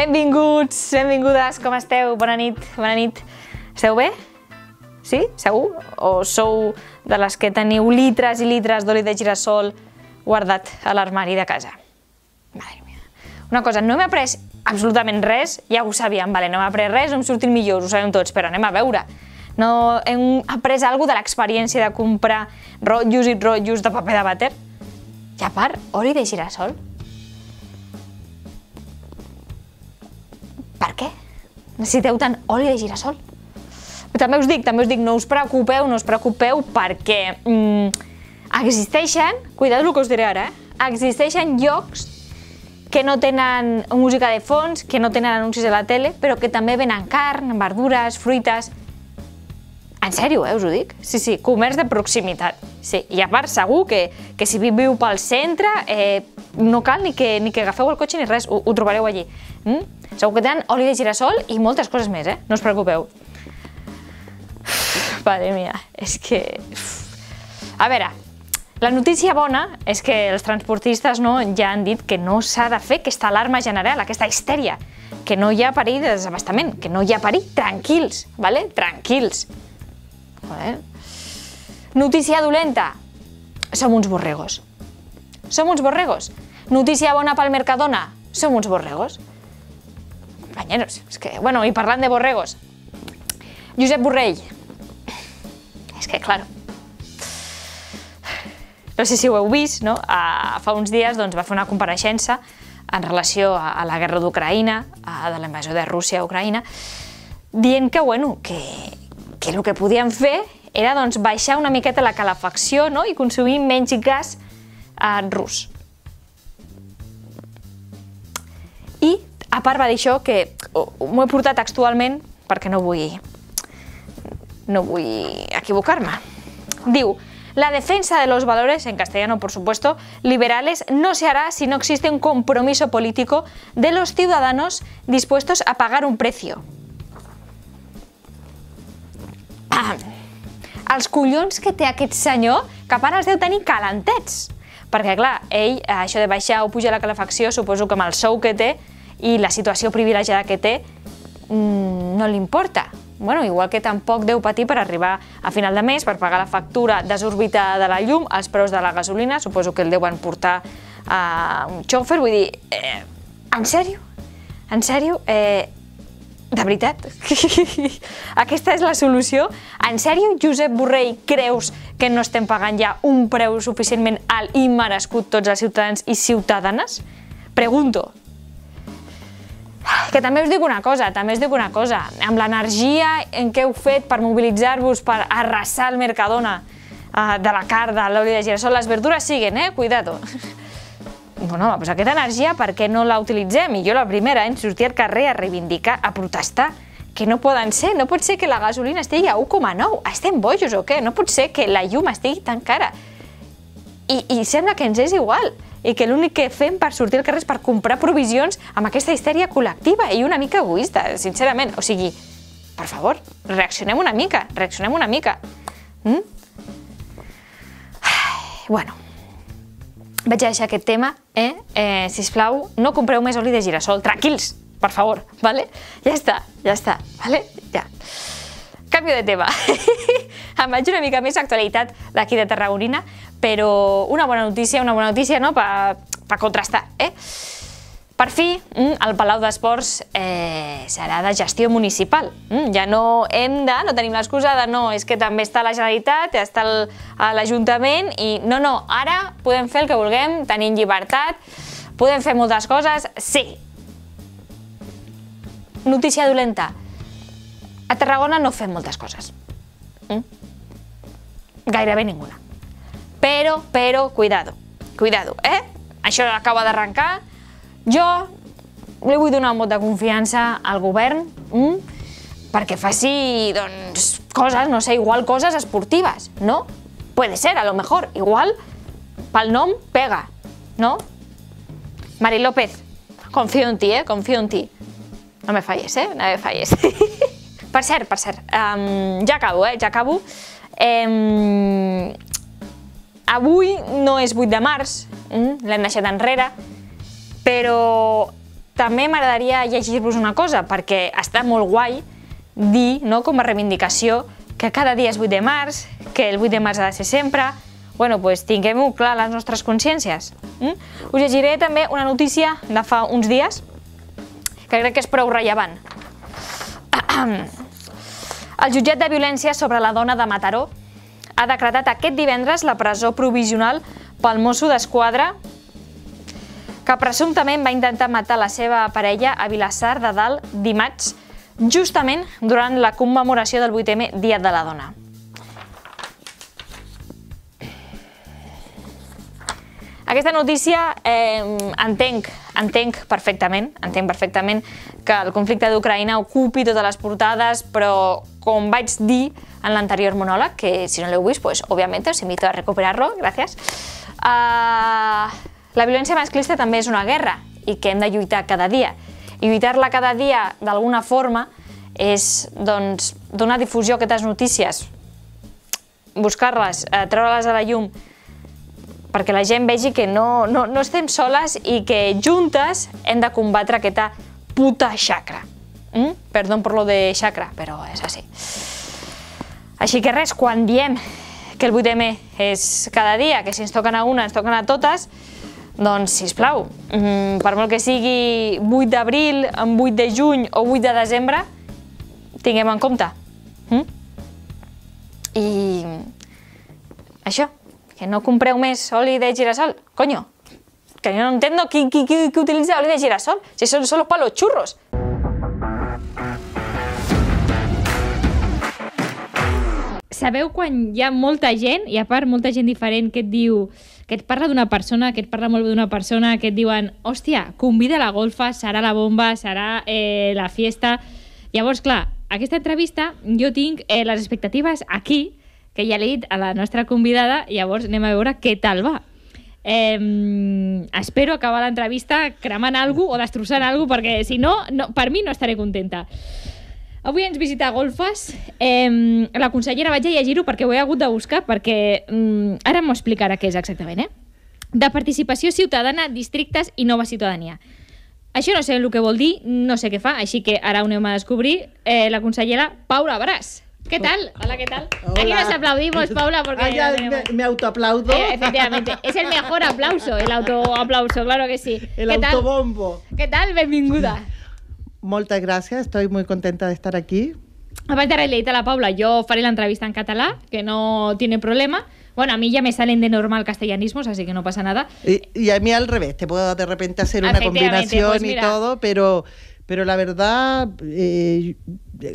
Benvinguts, benvingudes, com esteu? Bona nit, bona nit. Esteu bé? Sí? Segur? O sou de les que teniu litres i litres d'oli de girassol guardat a l'armari de casa? Madre mia. Una cosa, no m'he après absolutament res, ja ho sabíem, vale, no m'he après res, no em surtin millors, ho sabem tots, però anem a veure. No hem après alguna de l'experiència de comprar rotllos i rotllos de paper de vàter? I a part, oli de girassol? Per què? Necessiteu tant oli de girassol? També us dic, també us dic, no us preocupeu, no us preocupeu, perquè mm, existeixen, cuidado el que us diré ara, eh? existeixen llocs que no tenen música de fons, que no tenen anuncis a la tele, però que també venen carn, verdures, fruites... En sèrio, eh, us ho dic? Sí, sí, comerç de proximitat. Sí, i a part, segur que, que si viu pel centre eh, no cal ni que, ni que agafeu el cotxe ni res, ho, ho trobareu allí. Mm? Segur que tenen oli de girassol i moltes coses més, eh? No us preocupeu. Pare mia, és que... A veure, la notícia bona és que els transportistes no, ja han dit que no s'ha de fer aquesta alarma general, aquesta histèria, que no hi ha perill de desabastament, que no hi ha perill, tranquils, vale? tranquils. Vale? Notícia dolenta, som uns borregos. Som uns borregos. Notícia bona pel Mercadona, som uns borregos compañeros. Es que... Bueno, y parlan de borregos, Josep Borrell. És que, claro, no sé si ho heu vist, no? Uh, fa uns dies doncs, va fer una compareixença en relació a, a la guerra d'Ucraïna, de la invasió de Rússia a Ucraïna, dient que, bueno, que, que el que podien fer era doncs, baixar una miqueta la calefacció no? i consumir menys gas eh, rus. A part va dir això que m'ho he portat textualment perquè no vull, no vull equivocar-me. Diu, la defensa de los valores, en castellano por supuesto, liberales, no se hará si no existe un compromiso político de los ciudadanos dispuestos a pagar un precio. Ah, els collons que té aquest senyor, que ara els deu tenir calentets. Perquè, clar, ell, això de baixar o pujar la calefacció, suposo que amb el sou que té, i la situació privilegiada que té mm, no li importa. Bueno, igual que tampoc deu patir per arribar a final de mes, per pagar la factura desorbitada de la llum, els preus de la gasolina, suposo que el deuen portar a un xòfer, vull dir, eh, en sèrio? En sèrio? Eh, de veritat? Aquesta és la solució? En sèrio, Josep Borrell, creus que no estem pagant ja un preu suficientment alt i merescut tots els ciutadans i ciutadanes? Pregunto, que també us dic una cosa, també us dic una cosa, amb l'energia en què heu fet per mobilitzar-vos, per arrasar el Mercadona eh, de la carn, l'oli de girassol, les verdures siguen, eh? Cuidado. Bueno, doncs aquesta energia per què no la utilitzem? I jo la primera, en sortir al carrer a reivindicar, a protestar, que no poden ser, no pot ser que la gasolina estigui a 1,9, estem bojos o què? No pot ser que la llum estigui tan cara. I, i sembla que ens és igual i que l'únic que fem per sortir al carrer és per comprar provisions amb aquesta histèria col·lectiva i una mica egoista, sincerament. O sigui, per favor, reaccionem una mica, reaccionem una mica. Mm? Ai, bueno, vaig a deixar aquest tema, eh? eh sisplau, no compreu més oli de girassol, tranquils, per favor, vale? Ja està, ja està, vale? Ja. Canvio de tema. em vaig una mica més a actualitat d'aquí de Tarragonina, però una bona notícia, una bona notícia, no?, per pa contrastar, eh? Per fi, mm, el Palau d'Esports eh, serà de gestió municipal. Mm, ja no hem de, no tenim l'excusa de no, és que també està la Generalitat, està l'Ajuntament i no, no, ara podem fer el que vulguem, tenim llibertat, podem fer moltes coses, sí. Notícia dolenta. A Tarragona no fem moltes coses. Mm? Gairebé ninguna. Però, però, cuidado, cuidado, eh? Això acaba d'arrencar. Jo li vull donar un vot de confiança al govern mm? perquè faci, doncs, coses, no sé, igual coses esportives, no? Puede ser, a lo mejor, igual pel nom pega, no? Mari López, confío en ti, eh? Confío en ti. No me falles, eh? No me falles. per cert, per cert, um, ja acabo, eh? Ja acabo. Um, Avui no és 8 de març, mm, l'hem deixat enrere, però també m'agradaria llegir-vos una cosa, perquè està molt guai dir, no, com a reivindicació, que cada dia és 8 de març, que el 8 de març ha de ser sempre, bueno, doncs tinguem-ho clar les nostres consciències. Mm? Us llegiré també una notícia de fa uns dies, que crec que és prou rellevant. El jutjat de violència sobre la dona de Mataró ha decretat aquest divendres la presó provisional pel mosso d'esquadra que presumptament va intentar matar la seva parella a Vilassar de Dalt dimarts, justament durant la commemoració del 8M Dia de la Dona. Aquesta notícia eh, entenc Entenc perfectament, entenc perfectament que el conflicte d'Ucraïna ocupi totes les portades, però com vaig dir en l'anterior monòleg, que si no l'heu vist, pues, òbviament os invito a recuperar-lo, gràcies. Uh, la violència masclista també és una guerra i que hem de lluitar cada dia. I lluitar-la cada dia d'alguna forma és doncs, donar difusió a aquestes notícies, buscar-les, eh, treure-les a la llum, perquè la gent vegi que no, no, no estem soles i que juntes hem de combatre aquesta puta xacra. Mm? Perdó per lo de xacra, però és així. Així que res, quan diem que el 8M és cada dia, que si ens toquen a una ens toquen a totes, doncs, si us plau, mm, per molt que sigui 8 d'abril, 8 de juny o 8 de desembre, tinguem en compte. Mm? I això, que no compreu més oli de girasol, coño, que no entendo qui, qui, qui, qui utilitza oli de girasol, si són solo para los churros. Sabeu quan hi ha molta gent, i a part molta gent diferent, que et diu que et parla d'una persona, que et parla molt d'una persona, que et diuen, hòstia, convida la golfa, serà la bomba, serà eh, la fiesta... Llavors, clar, aquesta entrevista jo tinc eh, les expectatives aquí, que ja l'he dit a la nostra convidada, llavors anem a veure què tal va. Eh, espero acabar l'entrevista cremant alguna o destrossant alguna perquè si no, no, per mi no estaré contenta. Avui ens visita Golfes. Eh, la consellera vaig a llegir-ho perquè ho he hagut de buscar, perquè eh, ara m'ho explicarà què és exactament, eh? De participació ciutadana, districtes i nova ciutadania. Això no sé el que vol dir, no sé què fa, així que ara ho anem a descobrir. Eh, la consellera Paula Bràs. ¿Qué tal? Hola, ¿qué tal? Aquí nos aplaudimos, Paula, porque... Ah, ya me, autoaplaudo. Eh, efectivamente, es el mejor aplauso, el autoaplauso, claro que sí. El autobombo. ¿Qué tal, Bienvenida. Muchas gracias, estoy muy contenta de estar aquí. Aparte, de la Paula, yo faré la entrevista en catalá, que no tiene problema. Bueno, a mí ya me salen de normal castellanismos, así que no pasa nada. Y, a mí al revés, te puedo de repente hacer una combinación pues y todo, pero Pero la verdad, eh,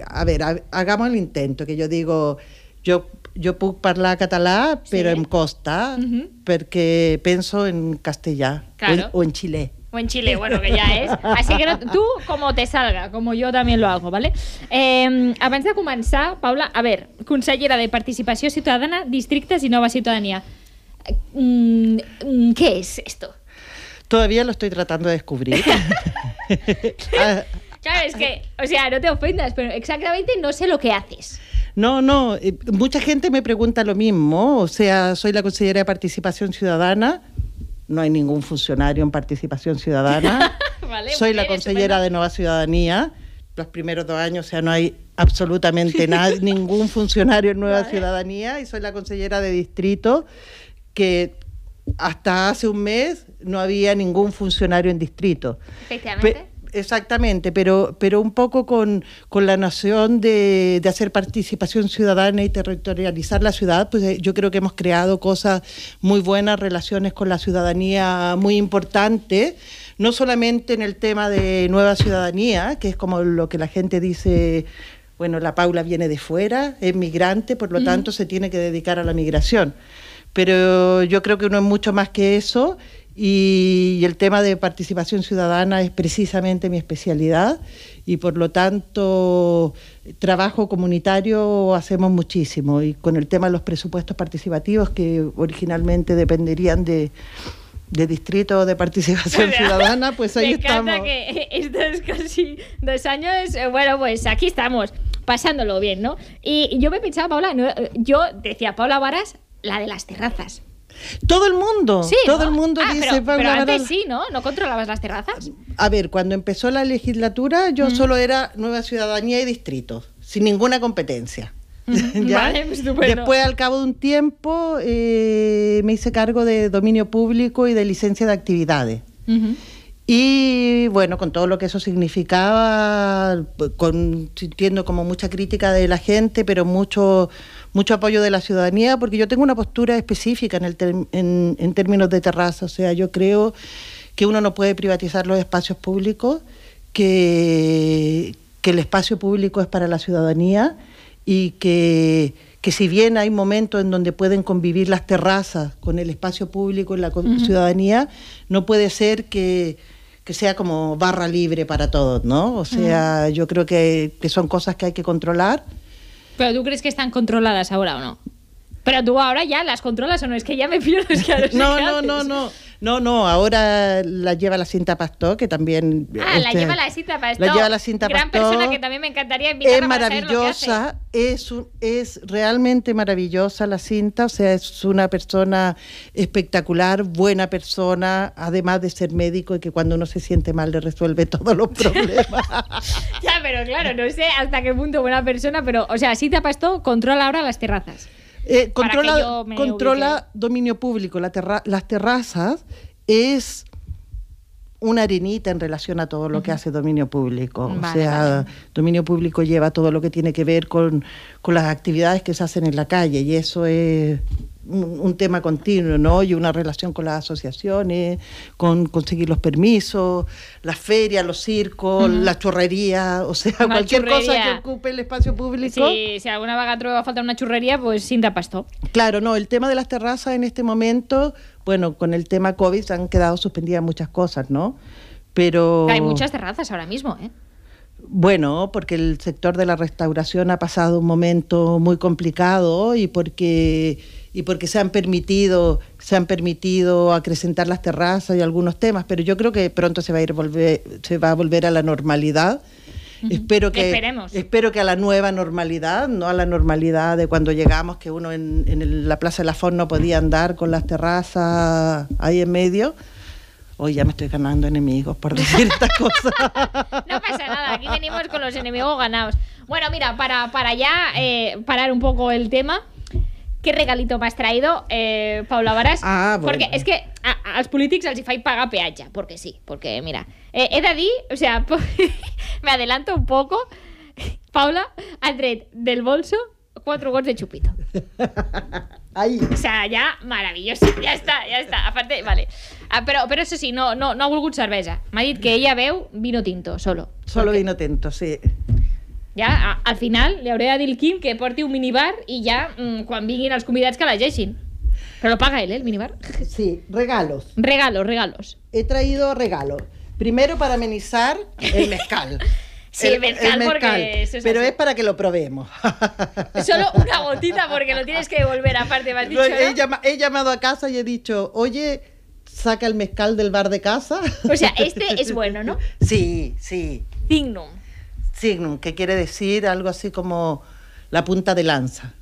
a ver, ha, hagamos el intento, que yo digo, yo, yo puc parlar català, pero sí. em costa, uh -huh. porque penso en castellà claro. o, en, o en O en Chile, bueno, que ya es. Así que no, tú, como te salga, como yo también lo hago, ¿vale? Eh, abans de començar, Paula, a ver, consellera de Participació Ciutadana, Districtes i Nova Ciutadania, eh, mm, mm, què és esto? Todavía lo estoy tratando de descubrir. Ah. claro, es que, o sea, no te ofendas, pero exactamente no sé lo que haces. No, no, eh, mucha gente me pregunta lo mismo, o sea, soy la consejera de Participación Ciudadana, no hay ningún funcionario en Participación Ciudadana, soy la consejera de Nueva Ciudadanía, los primeros dos años, o sea, no hay absolutamente nada, ningún funcionario en Nueva Ciudadanía y soy la consejera de distrito que hasta hace un mes no había ningún funcionario en distrito. Efectivamente. exactamente, pero, pero un poco con, la noción de, hacer participación ciudadana y territorializar la ciudad, pues eh, yo creo que hemos creado cosas muy buenas, relaciones con la ciudadanía muy importantes, no solamente en el tema de nueva ciudadanía, que es como lo que la gente dice bueno, la Paula viene de fuera, es migrante, por lo tanto se tiene que dedicar a la migración pero yo creo que uno es mucho más que eso y, el tema de participación ciudadana es precisamente mi especialidad y por lo tanto trabajo comunitario hacemos muchísimo y con el tema de los presupuestos participativos que originalmente dependerían de de distrito de participación ciudadana, pues ahí me estamos. que esto casi dos años. Eh, bueno, pues aquí estamos, pasándolo bien, ¿no? Y yo me pensaba, Paula, eh, yo decía, Paula Varas la de las terrazas. Todo el mundo, sí, todo el mundo ah, dice. Pero, antes sí, ¿no? ¿No controlabas las terrazas? A ver, cuando empezó la legislatura, yo mm. solo era nueva ciudadanía y Distrito, sin ninguna competencia. Mm, ¿Ya? Pues después, al cabo de un tiempo, eh, me hice cargo de dominio público y de licencia de actividades. Y bueno, con todo lo que eso significaba, con, sintiendo como mucha crítica de la gente, pero mucho mucho apoyo de la ciudadanía, porque yo tengo una postura específica en, el en, en términos de terraza. O sea, yo creo que uno no puede privatizar los espacios públicos, que, que el espacio público es para la ciudadanía y que que si bien hay momentos en donde pueden convivir las terrazas con el espacio público y la ciudadanía, no puede ser que, sea como barra libre para todos, ¿no? O sea, yo creo que, que, son cosas que hay que controlar ¿Pero tú crees que están controladas ahora o no? Pero tú ahora ya las controlas o no, es que ya me pierdo. Es que no, no, no, no. No, no, ahora la lleva la cinta Pastó, que también. Ah, la este, lleva la cinta Pastó, La lleva la cinta Gran persona que también me encantaría invitar Es maravillosa, es, es realmente maravillosa la cinta, o sea, es una persona espectacular, buena persona, además de ser médico y que cuando uno se siente mal le resuelve todos los problemas. ya, pero claro, no sé hasta qué punto buena persona, pero, o sea, cinta Pastó controla ahora las terrazas. Eh, controla dominio público. La las terrazas es una arenita en relación a todo lo que hace dominio público. o sea, dominio público lleva todo lo que tiene que ver con, con, las actividades que se hacen en la calle y eso es un tema continuo, ¿no? Y una relación con las asociaciones, con conseguir los permisos, las ferias, los circos, la churrería, o sea, cualquier cosa que ocupe el espacio público. Sí, si alguna vaga va a faltar una churrería, pues sin tapastó. Claro, no, el tema de las terrazas en este momento, bueno, con el tema COVID han quedado suspendidas muchas cosas, ¿no? Pero... Hay muchas terrazas ahora mismo, ¿eh? Bueno, porque el sector de la restauración ha pasado un momento muy complicado y porque y porque se han permitido, se han permitido acrecentar las terrazas y algunos temas, pero yo creo que pronto se va a ir volver, se va a volver a la normalidad. Espero que Esperemos. espero que a la nueva normalidad, no a la normalidad de cuando llegamos que uno en, la Plaza de la Fon no podía andar con las terrazas ahí en medio. Hoy ya me estoy ganando enemigos por decir estas cosas. no pasa nada, aquí venimos con los enemigos ganados. Bueno, mira, para, para ya eh, parar un poco el tema, ¿Qué regalito me has traído, eh, Paula Varas? Ah, bueno. Porque es que a, a polítics els hi faig pagar peatge, porque sí, porque mira, eh, he de dir, o sea, me adelanto un poco, Paula ha tret del bolso cuatro gols de chupito. Ahí. O sea, ya maravilloso. ya está, ya está, aparte, vale. Ah, pero, pero eso sí, no, no, no ha volgut cervesa. M'ha dit que ella veu vino tinto, solo. Solo porque... vino tinto, sí. Ya al final le hauré a dir que porte un minibar Y ya cuando mm, vinguin las convidats, que l'ageixin. Pero lo paga él, eh, el minibar. Sí, regalos. Regalos, regalos. He traído regalos. Primero para amenizar el mezcal. sí, el, mezcal, porque Pero es para que lo probemos. Solo una gotita porque lo tienes que devolver aparte, me has dicho, he, llamado a casa y he dicho, oye, saca el mezcal del bar de casa. O sea, este es bueno, ¿no? Sí, sí. Dignum signum, que quiere decir algo así como la punta de lanza,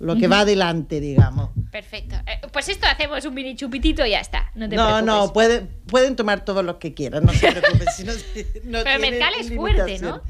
lo que va adelante, digamos. Perfecto. Eh, pues esto hacemos un mini chupitito y ya está. No, te no, preocupes. no puede, pueden tomar todos los que quieran, no se preocupen. Pero es fuerte, ¿no?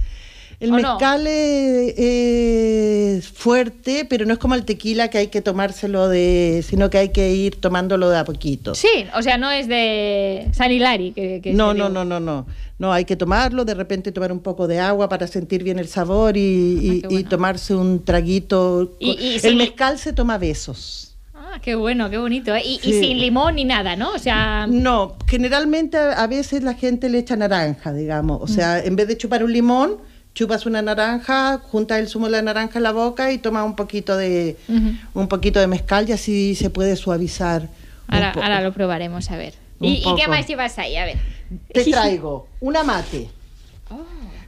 El mezcal es, fuerte, pero no es como el tequila que hay que tomárselo de. sino que hay que ir tomándolo de a poquito. Sí, o sea, no es de San Hilari. Que, no, no, no, no, no. No, hay que tomarlo, de repente tomar un poco de agua para sentir bien el sabor y, ah, tomarse un traguito. Y, el mezcal se toma besos. Ah, qué bueno, qué bonito. ¿eh? Y, sin limón ni nada, ¿no? O sea. No, generalmente a, veces la gente le echa naranja, digamos. O mm. sea, en vez de chupar un limón, chupas una naranja, juntas el zumo de la naranja en la boca y tomas un poquito de un poquito de mezcal y así se puede suavizar. Ahora, ahora lo probaremos a ver. ¿Y, qué más llevas ahí? A ver. Te traigo una mate. Oh.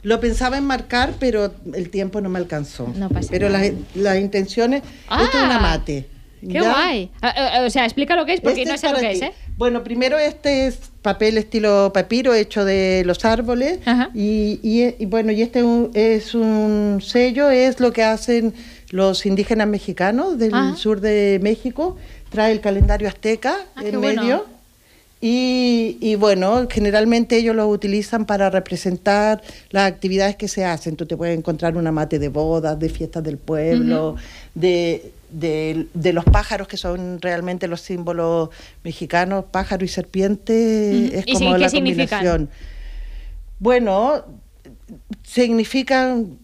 Lo pensaba en marcar, pero el tiempo no me alcanzó. No pasa pero nada. Pero las, intenciones. Ah, es una ah, mate. ¡Qué guay! Ah, eh, eh, o sea, explica lo que es porque este no sé lo que es. ¿eh? Bueno, primero este es papel estilo papiro hecho de los árboles y, y, bueno y este es un sello es lo que hacen los indígenas mexicanos del sur de México trae el calendario azteca ah, en medio Y, bueno, generalmente ellos lo utilizan para representar las actividades que se hacen. Tú te puedes encontrar un mate de bodas, de fiestas del pueblo, de de, los pájaros que son realmente los símbolos mexicanos, pájaro y serpiente, es como la combinación. Bueno, significan,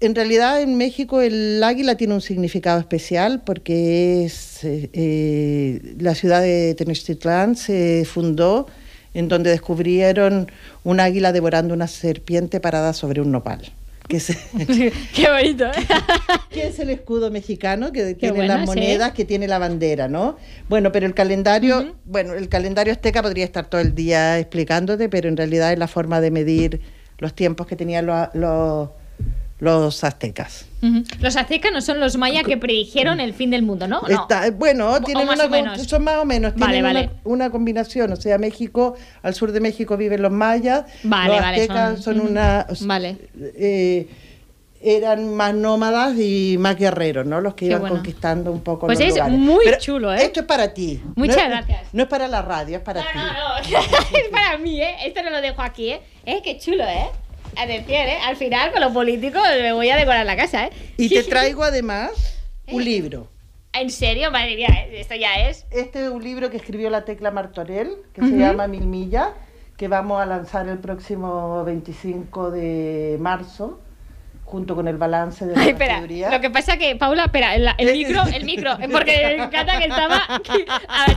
en realidad en México el águila tiene un significado especial porque es eh, eh, la ciudad de Tenochtitlán se fundó en donde descubrieron un águila devorando una serpiente parada sobre un nopal. Qué bonito, que es el escudo mexicano, que tiene las monedas, que tiene la bandera, ¿no? Bueno, pero el calendario, bueno, el calendario azteca podría estar todo el día explicándote, pero en realidad es la forma de medir los tiempos que tenían los los aztecas. Los aztecas no son los mayas que predijeron el fin del mundo, ¿no? Eh, bueno, tienen más son más o menos, tienen Una, combinación. O sea, México, al sur de México viven los mayas, vale, los aztecas son, una... Eh, eran más nómadas y más guerreros, ¿no? Los que iban conquistando un poco pues es muy chulo, ¿eh? Esto es para ti. Muchas gracias. No es para la radio, es para ti. No, no, no. es para mí, ¿eh? Esto no lo dejo aquí, ¿eh? ¿Eh? Qué chulo, ¿eh? atención, ¿eh? Al final, con los políticos, me voy a decorar la casa, ¿eh? Y te traigo además ¿Eh? un libro. ¿En serio? Madre mía, ¿eh? esto ya es. Este es un libro que escribió la Tecla Martorell, que se llama Mil Millas, que vamos a lanzar el próximo 25 de marzo junto con el balance de la Ay, Lo que pasa es que, Paula, espera, el, micro, el micro, porque me encanta que estaba,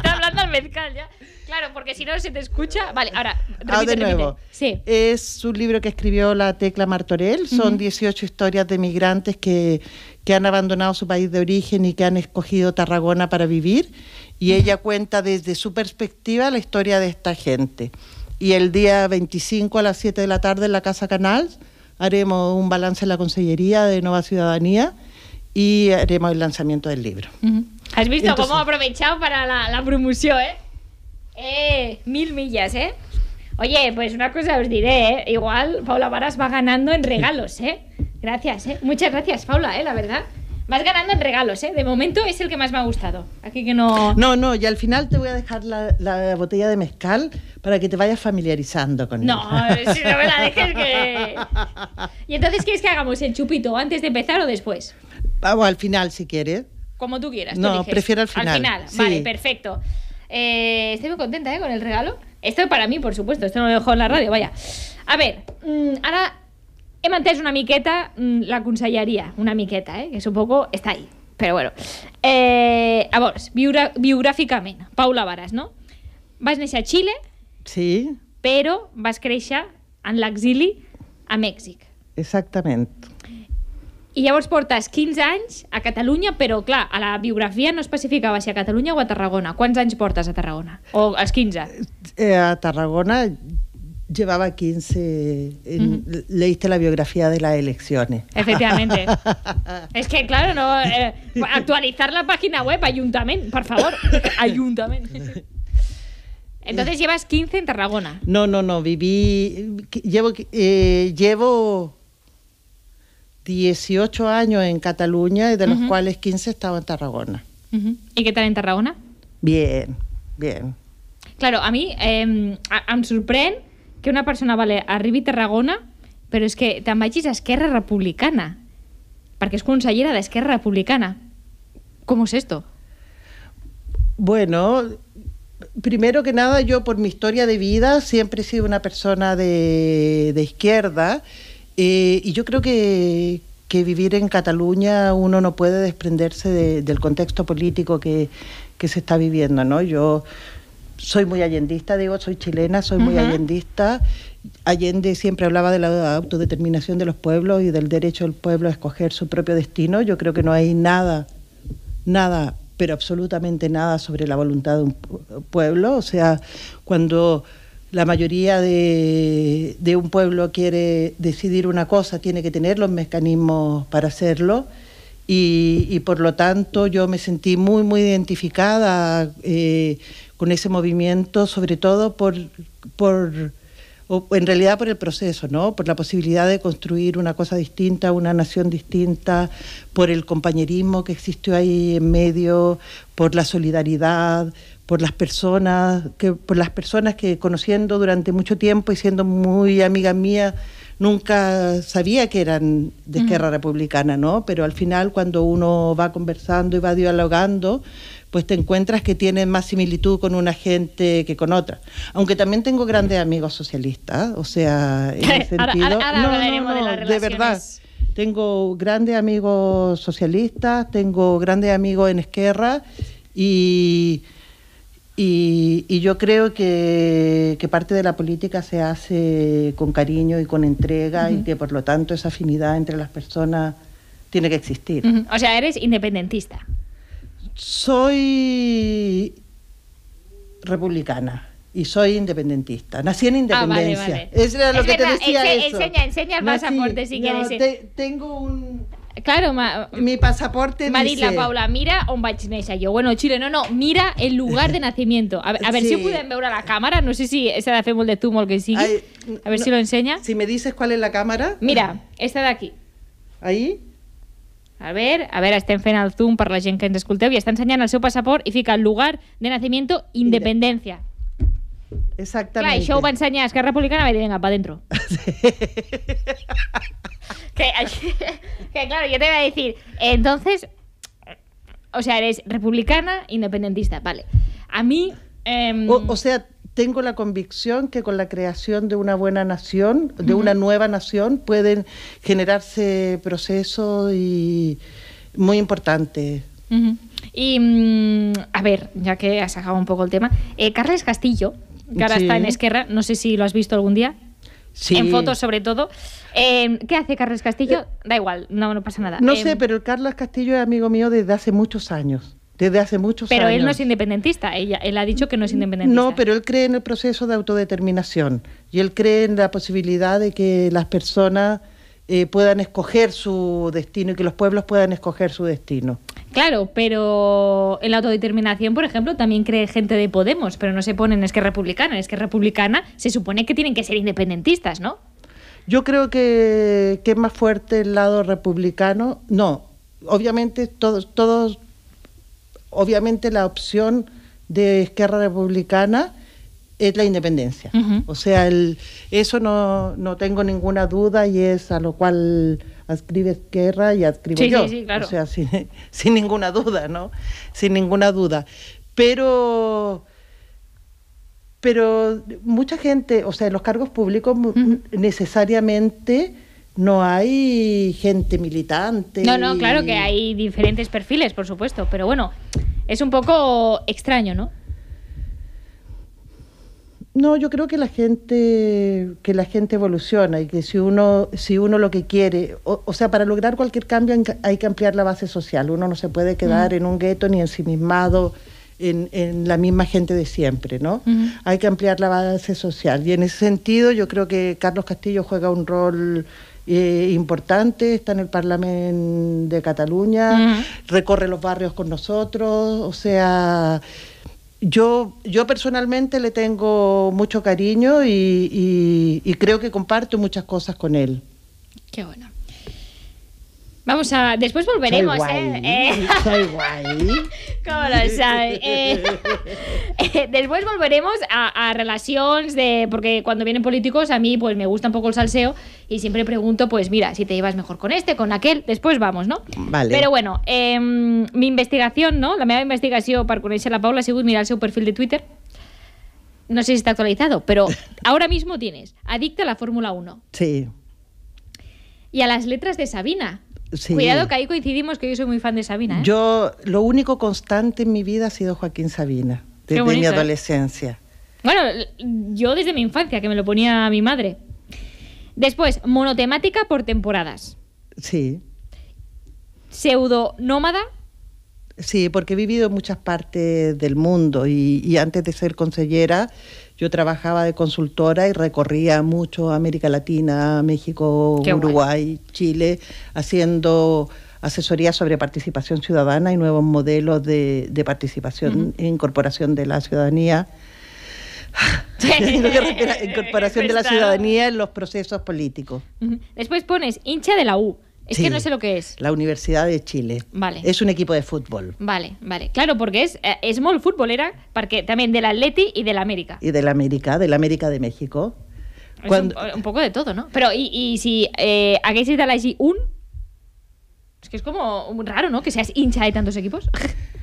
hablando al mezcal ya. Claro, porque si no se te escucha. Vale, ahora. ah, de nuevo. Sí. Es un libro que escribió la Tecla Martorell. Son 18 historias de migrantes que, han abandonado su país de origen y que han escogido Tarragona para vivir. Y ella cuenta desde su perspectiva la historia de esta gente. Y el día 25 a las 7 de la tarde en la Casa Canal haremos un balance en la Consellería de Nueva Ciudadanía y haremos el lanzamiento del libro. Has visto cómo ha aprovechado para la, la promoción, ¿eh? ¡Eh! Mil millas, ¿eh? Oye, pues una cosa os diré, ¿eh? Igual Paula Varas va ganando en regalos, ¿eh? Gracias, ¿eh? Muchas gracias, Paula, ¿eh? La verdad. Vas ganando en regalos, ¿eh? De momento es el que más me ha gustado. Aquí que no... No, no, y al final te voy a dejar la, botella de mezcal para que te vayas familiarizando con ella No, eh, si no me la dejes que... ¿Y entonces quieres que hagamos el chupito antes de empezar o después? Vamos, ah, al final si quieres. Como tú quieras. no, prefiero al final. Al final, vale, perfecto. Eh, estoy muy contenta ¿eh? con el regalo. Esto para mí, por supuesto, esto no lo dejo en la radio, vaya. A ver, mm, ahora he mantenido una miqueta mm, la conselleria, una miqueta, eh? que poco... Está ahí, Pero bueno. Eh, a biura, biográficamente. Paula Varas, no? Vas néixer a Xile, sí. però vas créixer en l'exili a Mèxic. Exactament. I llavors portes 15 anys a Catalunya, però clar, a la biografia no especificava si a Catalunya o a Tarragona. Quants anys portes a Tarragona? O els 15? Eh, a Tarragona llevaba 15, en, Mm -hmm. leíste la biografía de las elecciones. Efectivamente. es que, claro, no eh, actualizar la página web, ayuntamiento, por favor, ayuntamiento. Entonces eh. llevas 15 en Tarragona. No, no, no, viví, llevo, eh, llevo 18 años en Cataluña y de los cuales 15 estaba en Tarragona. ¿Y qué tal en Tarragona? Bien, bien. Claro, a mí me em, em sorprende que una persona vale, arribi a Tarragona, pero es que te'n vagis a Esquerra Republicana, es és consellera Esquerra Republicana. ¿Cómo es esto? Bueno, primero que nada, yo por mi historia de vida siempre he sido una persona de, de izquierda, eh, y yo creo que, vivir en Cataluña uno no puede desprenderse del contexto político que, se está viviendo, ¿no? Yo soy muy allendista, digo, soy chilena, soy muy allendista. Allende siempre hablaba de la autodeterminación de los pueblos y del derecho del pueblo a escoger su propio destino. Yo creo que no hay nada, nada, pero absolutamente nada sobre la voluntad de un pueblo. O sea, cuando la mayoría de, un pueblo quiere decidir una cosa, tiene que tener los mecanismos para hacerlo. Y, por lo tanto yo me sentí muy, muy identificada eh, con ese movimiento, sobre todo por, por, en realidad por el proceso, ¿no? Por la posibilidad de construir una cosa distinta, una nación distinta, por el compañerismo que existió ahí en medio, por la solidaridad, por las personas que por las personas que conociendo durante mucho tiempo y siendo muy amiga mía nunca sabía que eran de izquierda republicana no pero al final cuando uno va conversando y va dialogando pues te encuentras que tiene más similitud con una gente que con otra. Aunque también tengo grandes amigos socialistas, o sea, en ese sentido... ahora, no, de, de verdad. Tengo grandes amigos socialistas, tengo grandes amigos en Esquerra y y, yo creo que, parte de la política se hace con cariño y con entrega y que por lo tanto esa afinidad entre las personas tiene que existir. O sea, eres independentista. Soy republicana y soy independentista. Nací en ah, Independencia. Ah, era lo que te decía. Enseña, enseña el pasaporte si quieres. tengo un Claro, ma, mi pasaporte dice... Madrid, Paula, mira on vaig néixer jo. Bueno, Chile, no, no, mira el lugar de nacimiento. A, a ver si ho podem veure a la càmera, no sé si s'ha de fer molt de tu, molt que sigui. Ay, a ver no, si lo enseña. Si me dices cuál es la càmera... Mira, esta d'aquí. Ahí? A veure, a veure, estem fent el zoom per la gent que ens escolteu i està ensenyant el seu passaport i fica el lugar de nacimiento Independència. Exactamente. show y Show va a Esquerra Republicana, va adentro dentro. que, claro, yo te voy a decir, entonces, o sea, eres republicana, independentista, vale. A mí... Em, o, sea, tengo la convicción que con la creación de una buena nación, de una nueva nación, pueden generarse procesos y muy importantes. Y, mm, a ver, ya que has sacado un poco el tema, eh, Carles Castillo, que está en Esquerra, no sé si lo has visto algún día. En fotos, sobre todo. Em, ¿Qué hace Carlos Castillo? Eh, da igual, no, pasa nada. No em, sé, pero Carlos Castillo es amigo mío desde hace muchos años desde hace muchos pero años. Pero él no es independentista, ella, él ha dicho que no es independentista. No, pero él cree en el proceso de autodeterminación y él cree en la posibilidad de que las personas eh, puedan escoger su destino y que los pueblos puedan escoger su destino. Claro, pero en la autodeterminación, por ejemplo, también cree gente de Podemos, pero no se ponen es que republicana, es que republicana se supone que tienen que ser independentistas, ¿no? Yo creo que, es más fuerte el lado republicano. No, obviamente todos, todos, obviamente la opción de izquierda republicana es la independencia. O sea, el, eso no, no tengo ninguna duda y es a lo cual adscribe guerra y adscribo sí, yo. Sí, sí, claro. O sea, sin, ninguna duda, ¿no? Sin ninguna duda. Pero pero mucha gente, o sea, en los cargos públicos necesariamente no hay gente militante. No, no, claro que hay diferentes perfiles, por supuesto, pero bueno, es un poco extraño, ¿no? No, yo creo que la gente, que la gente evoluciona y que si uno, si uno lo que quiere, o, sea, para lograr cualquier cambio hay que ampliar la base social. Uno no se puede quedar en un gueto ni ensimismado en, en, la misma gente de siempre, ¿no? Hay que ampliar la base social. Y en ese sentido, yo creo que Carlos Castillo juega un rol eh, importante, está en el Parlamento de Cataluña, recorre los barrios con nosotros, o sea, yo, yo personalmente le tengo mucho cariño y, y creo que comparto muchas cosas con él. Qué bueno. Vamos a. Después volveremos, soy ¿eh? Eh. guay, ¿Cómo lo sabes? Eh, después volveremos a, relaciones de. Porque cuando vienen políticos, a mí pues me gusta un poco el salseo y siempre pregunto, pues mira, si te llevas mejor con este, con aquel, después vamos, ¿no? Vale. Pero bueno, em, mi investigación, ¿no? La mía investigación para conocer a la Paula, si mirar su perfil de Twitter, no sé si está actualizado, pero ahora mismo tienes adicta a la Fórmula 1. Sí. Y a las letras de Sabina Cuidado que ahí coincidimos que yo soy muy fan de Sabina. ¿eh? Yo, lo único constante en mi vida ha sido Joaquín Sabina, desde mi ¿eh? adolescencia. Bueno, yo desde mi infancia, que me lo ponía mi madre. Después, monotemática por temporadas. Sí. Pseudo nómada. Sí, porque he vivido en muchas partes del mundo y, y antes de ser consellera yo trabajaba de consultora y recorría mucho América Latina, México, Uruguay, Chile, haciendo asesoría sobre participación ciudadana y nuevos modelos de, participación e incorporación de la ciudadanía. incorporación de la ciudadanía en los procesos políticos. Después pones hincha de la U. Es que no sé lo que es. La Universidad de Chile. Vale. Es un equipo de fútbol. Vale, vale. Claro, porque es, es eh, muy futbolera, porque también del Atleti y del América. Y del América, del América de México. Un, poco de todo, ¿no? Pero, ¿y, si eh, aquí da la un? Es que es como raro, ¿no? Que seas hincha de tantos equipos.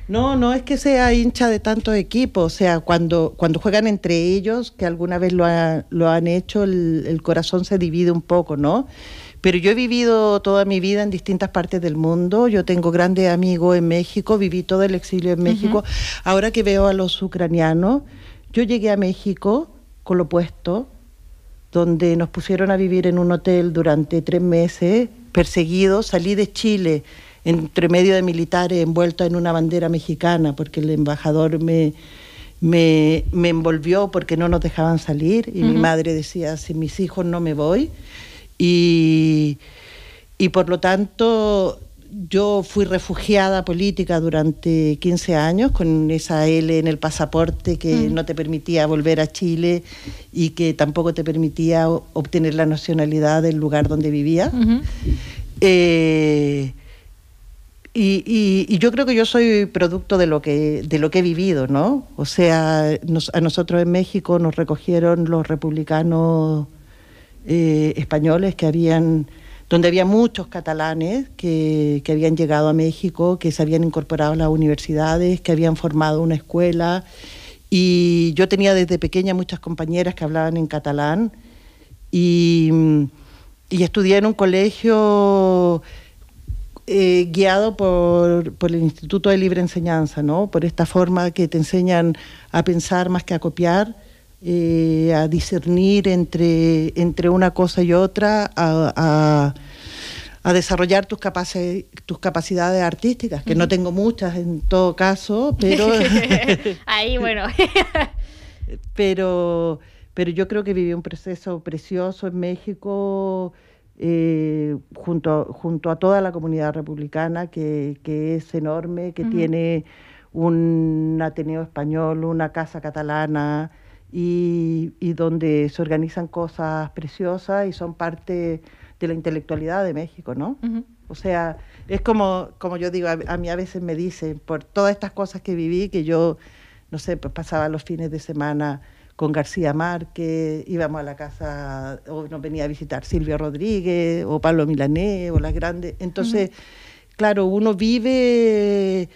No, no es que sea hincha de tantos equipos. O sea, cuando, cuando juegan entre ellos, que alguna vez lo, han hecho, el, corazón se divide un poco, ¿no? Pero yo he vivido toda mi vida en distintas partes del mundo. Yo tengo grandes amigos en México, viví todo el exilio en México. Ahora que veo a los ucranianos, yo llegué a México con lo puesto, donde nos pusieron a vivir en un hotel durante tres meses, perseguidos. Salí de Chile entre medio de militares envuelto en una bandera mexicana, porque el embajador me, me, me envolvió porque no nos dejaban salir y mi madre decía, si mis hijos no me voy, y, por lo tanto, yo fui refugiada política durante 15 años con esa L en el pasaporte que mm. no te permitía volver a Chile y que tampoco te permitía obtener la nacionalidad del lugar donde vivía. Eh, y, yo creo que yo soy producto de lo que, de lo que he vivido, ¿no? O sea, a nosotros en México nos recogieron los republicanos eh, españoles que habían donde había muchos catalanes que, habían llegado a México, que se habían incorporado a las universidades, que habían formado una escuela. Y yo tenía desde pequeña muchas compañeras que hablaban en catalán y, estudié en un colegio eh, guiado por, por, el Instituto de Libre Enseñanza, ¿no? por esta forma que te enseñan a pensar más que a copiar eh, a discernir entre, una cosa y otra, a, desarrollar tus, capaces, tus capacidades artísticas, que no tengo muchas en todo caso, pero... Ahí, bueno. pero, pero yo creo que viví un proceso precioso en México eh, junto, junto a toda la comunidad republicana, que, es enorme, que tiene un Ateneo español, una casa catalana, y, y donde se organizan cosas preciosas y son parte de la intelectualidad de México, ¿no? O sea, es como, como yo digo, a, mí a veces me dicen, por todas estas cosas que viví, que yo, no sé, pues pasaba los fines de semana con García Márquez, íbamos a la casa, o nos venía a visitar Silvio Rodríguez, o Pablo Milané, o las grandes. Entonces, claro, uno vive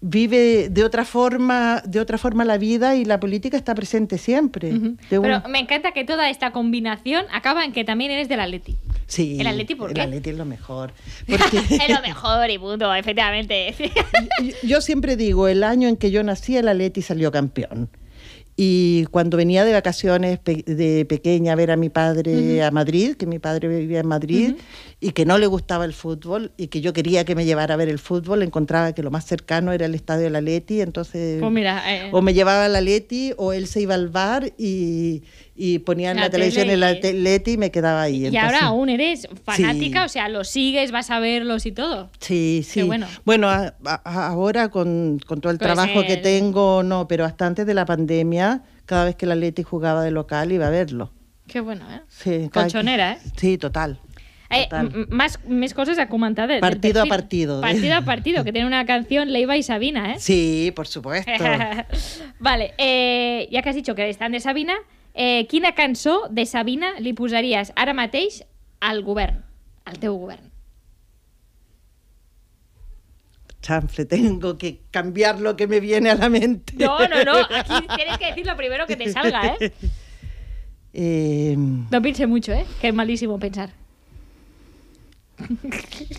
vive de otra forma, de otra forma la vida y la política está presente siempre. Pero me encanta que toda esta combinación acaba en que también eres del Atleti. Sí. ¿El Atleti por El Atleti es lo mejor. es lo mejor y punto, efectivamente. yo, siempre digo, el año en que yo nací el Atleti salió campeón. Y cuando venía de vacaciones de pequeña a ver a mi padre a Madrid, que mi padre vivía en Madrid, y que no le gustaba el fútbol y que yo quería que me llevara a ver el fútbol, encontraba que lo más cercano era el estadio de la Leti, entonces pues eh, o me llevaba a la Leti o él se iba al bar y, y ponían la, televisión el la Leti y me quedaba ahí. Y ahora aún eres fanática, o sea, lo sigues, vas a verlos y todo. Sí, sí. bueno, bueno ahora con, todo el trabajo que tengo, no, pero hasta antes de la pandemia, cada vez que la Leti jugaba de local iba a verlo. Qué bueno, ¿eh? Sí, ¿eh? Sí, total. Eh, más, cosas cosas a comentar. partido a partido. Partido a partido, que tiene una canción Leiva y Sabina, ¿eh? Sí, por supuesto. vale, eh, ya que has dicho que están de Sabina, ¿Quién eh, quina de Sabina Le posaries ahora mateix al govern, al teu gobierno? chanfle, tengo que cambiar lo que me viene a la mente. No, no, no, aquí tienes que decir lo primero que te salga, ¿eh? No piense mucho, ¿eh? Que es malísimo pensar.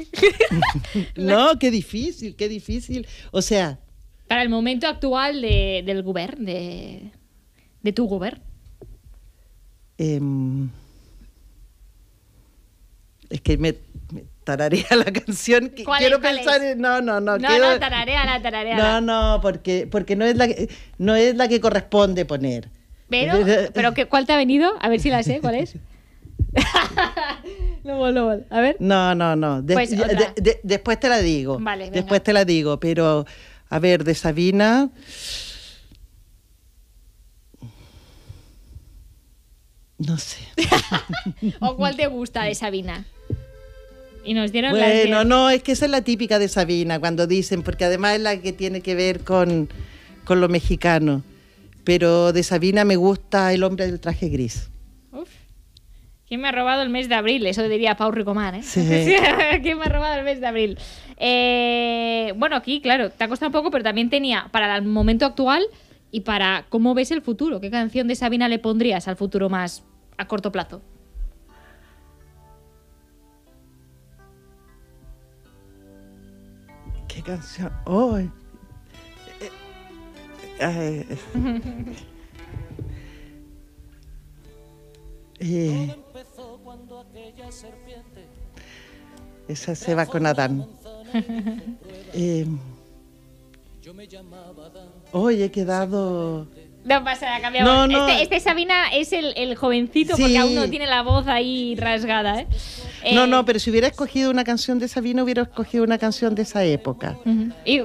no, qué difícil, qué difícil. O sea... Para el momento actual del gobierno, de, de tu gobierno. Em, es que me, tararea la canción. quiero pensar No, no, no. No, no, tararea, la tararea. No, no, porque, porque no, es la que, no es la que corresponde poner. Pero, pero ¿cuál te ha venido? A ver si la sé, ¿cuál es? No, no, no. No, pues, después te la digo. Vale, Después te la digo, pero a ver, de Sabina. No sé. ¿O cuál te gusta de Sabina? Y nos dieron bueno, no, es que esa es la típica de Sabina, cuando dicen, porque además es la que tiene que ver con lo mexicano. Pero de Sabina me gusta el hombre del traje gris. ¿Quién me ha robado el mes de abril? Eso diría Pau Ricomán, ¿eh? Sí. ¿Quién me ha robado el mes de abril? Eh, bueno, aquí, claro, te ha costado un poco, pero también tenía para el momento actual y para cómo ves el futuro. ¿Qué canción de Sabina le pondrías al futuro más a corto plazo? ¿Qué canción? Oh. Eh, esa se va con Adán. eh, hoy he quedado... No pasa, cambiamos. Este, este, Sabina es el, jovencito porque aún no tiene la voz ahí rasgada. ¿eh? No, no, eh, pero si hubiera escogido una canción de Sabina, hubiera escogido una canción de esa época. Y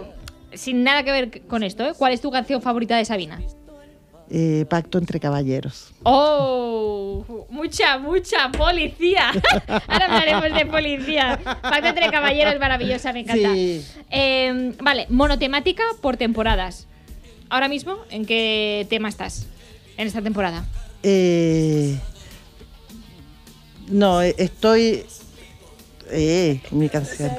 sin nada que ver con esto, ¿cuál es tu canción favorita de Sabina? Eh, pacto entre caballeros. ¡Oh! Mucha, mucha policía. Ahora hablaremos de policía. Pacto entre caballeros maravillosa, me encanta. Em, vale, monotemática por temporadas. Ahora mismo, ¿en qué tema estás en esta temporada? Eh, no, eh, estoy eh, mi canción.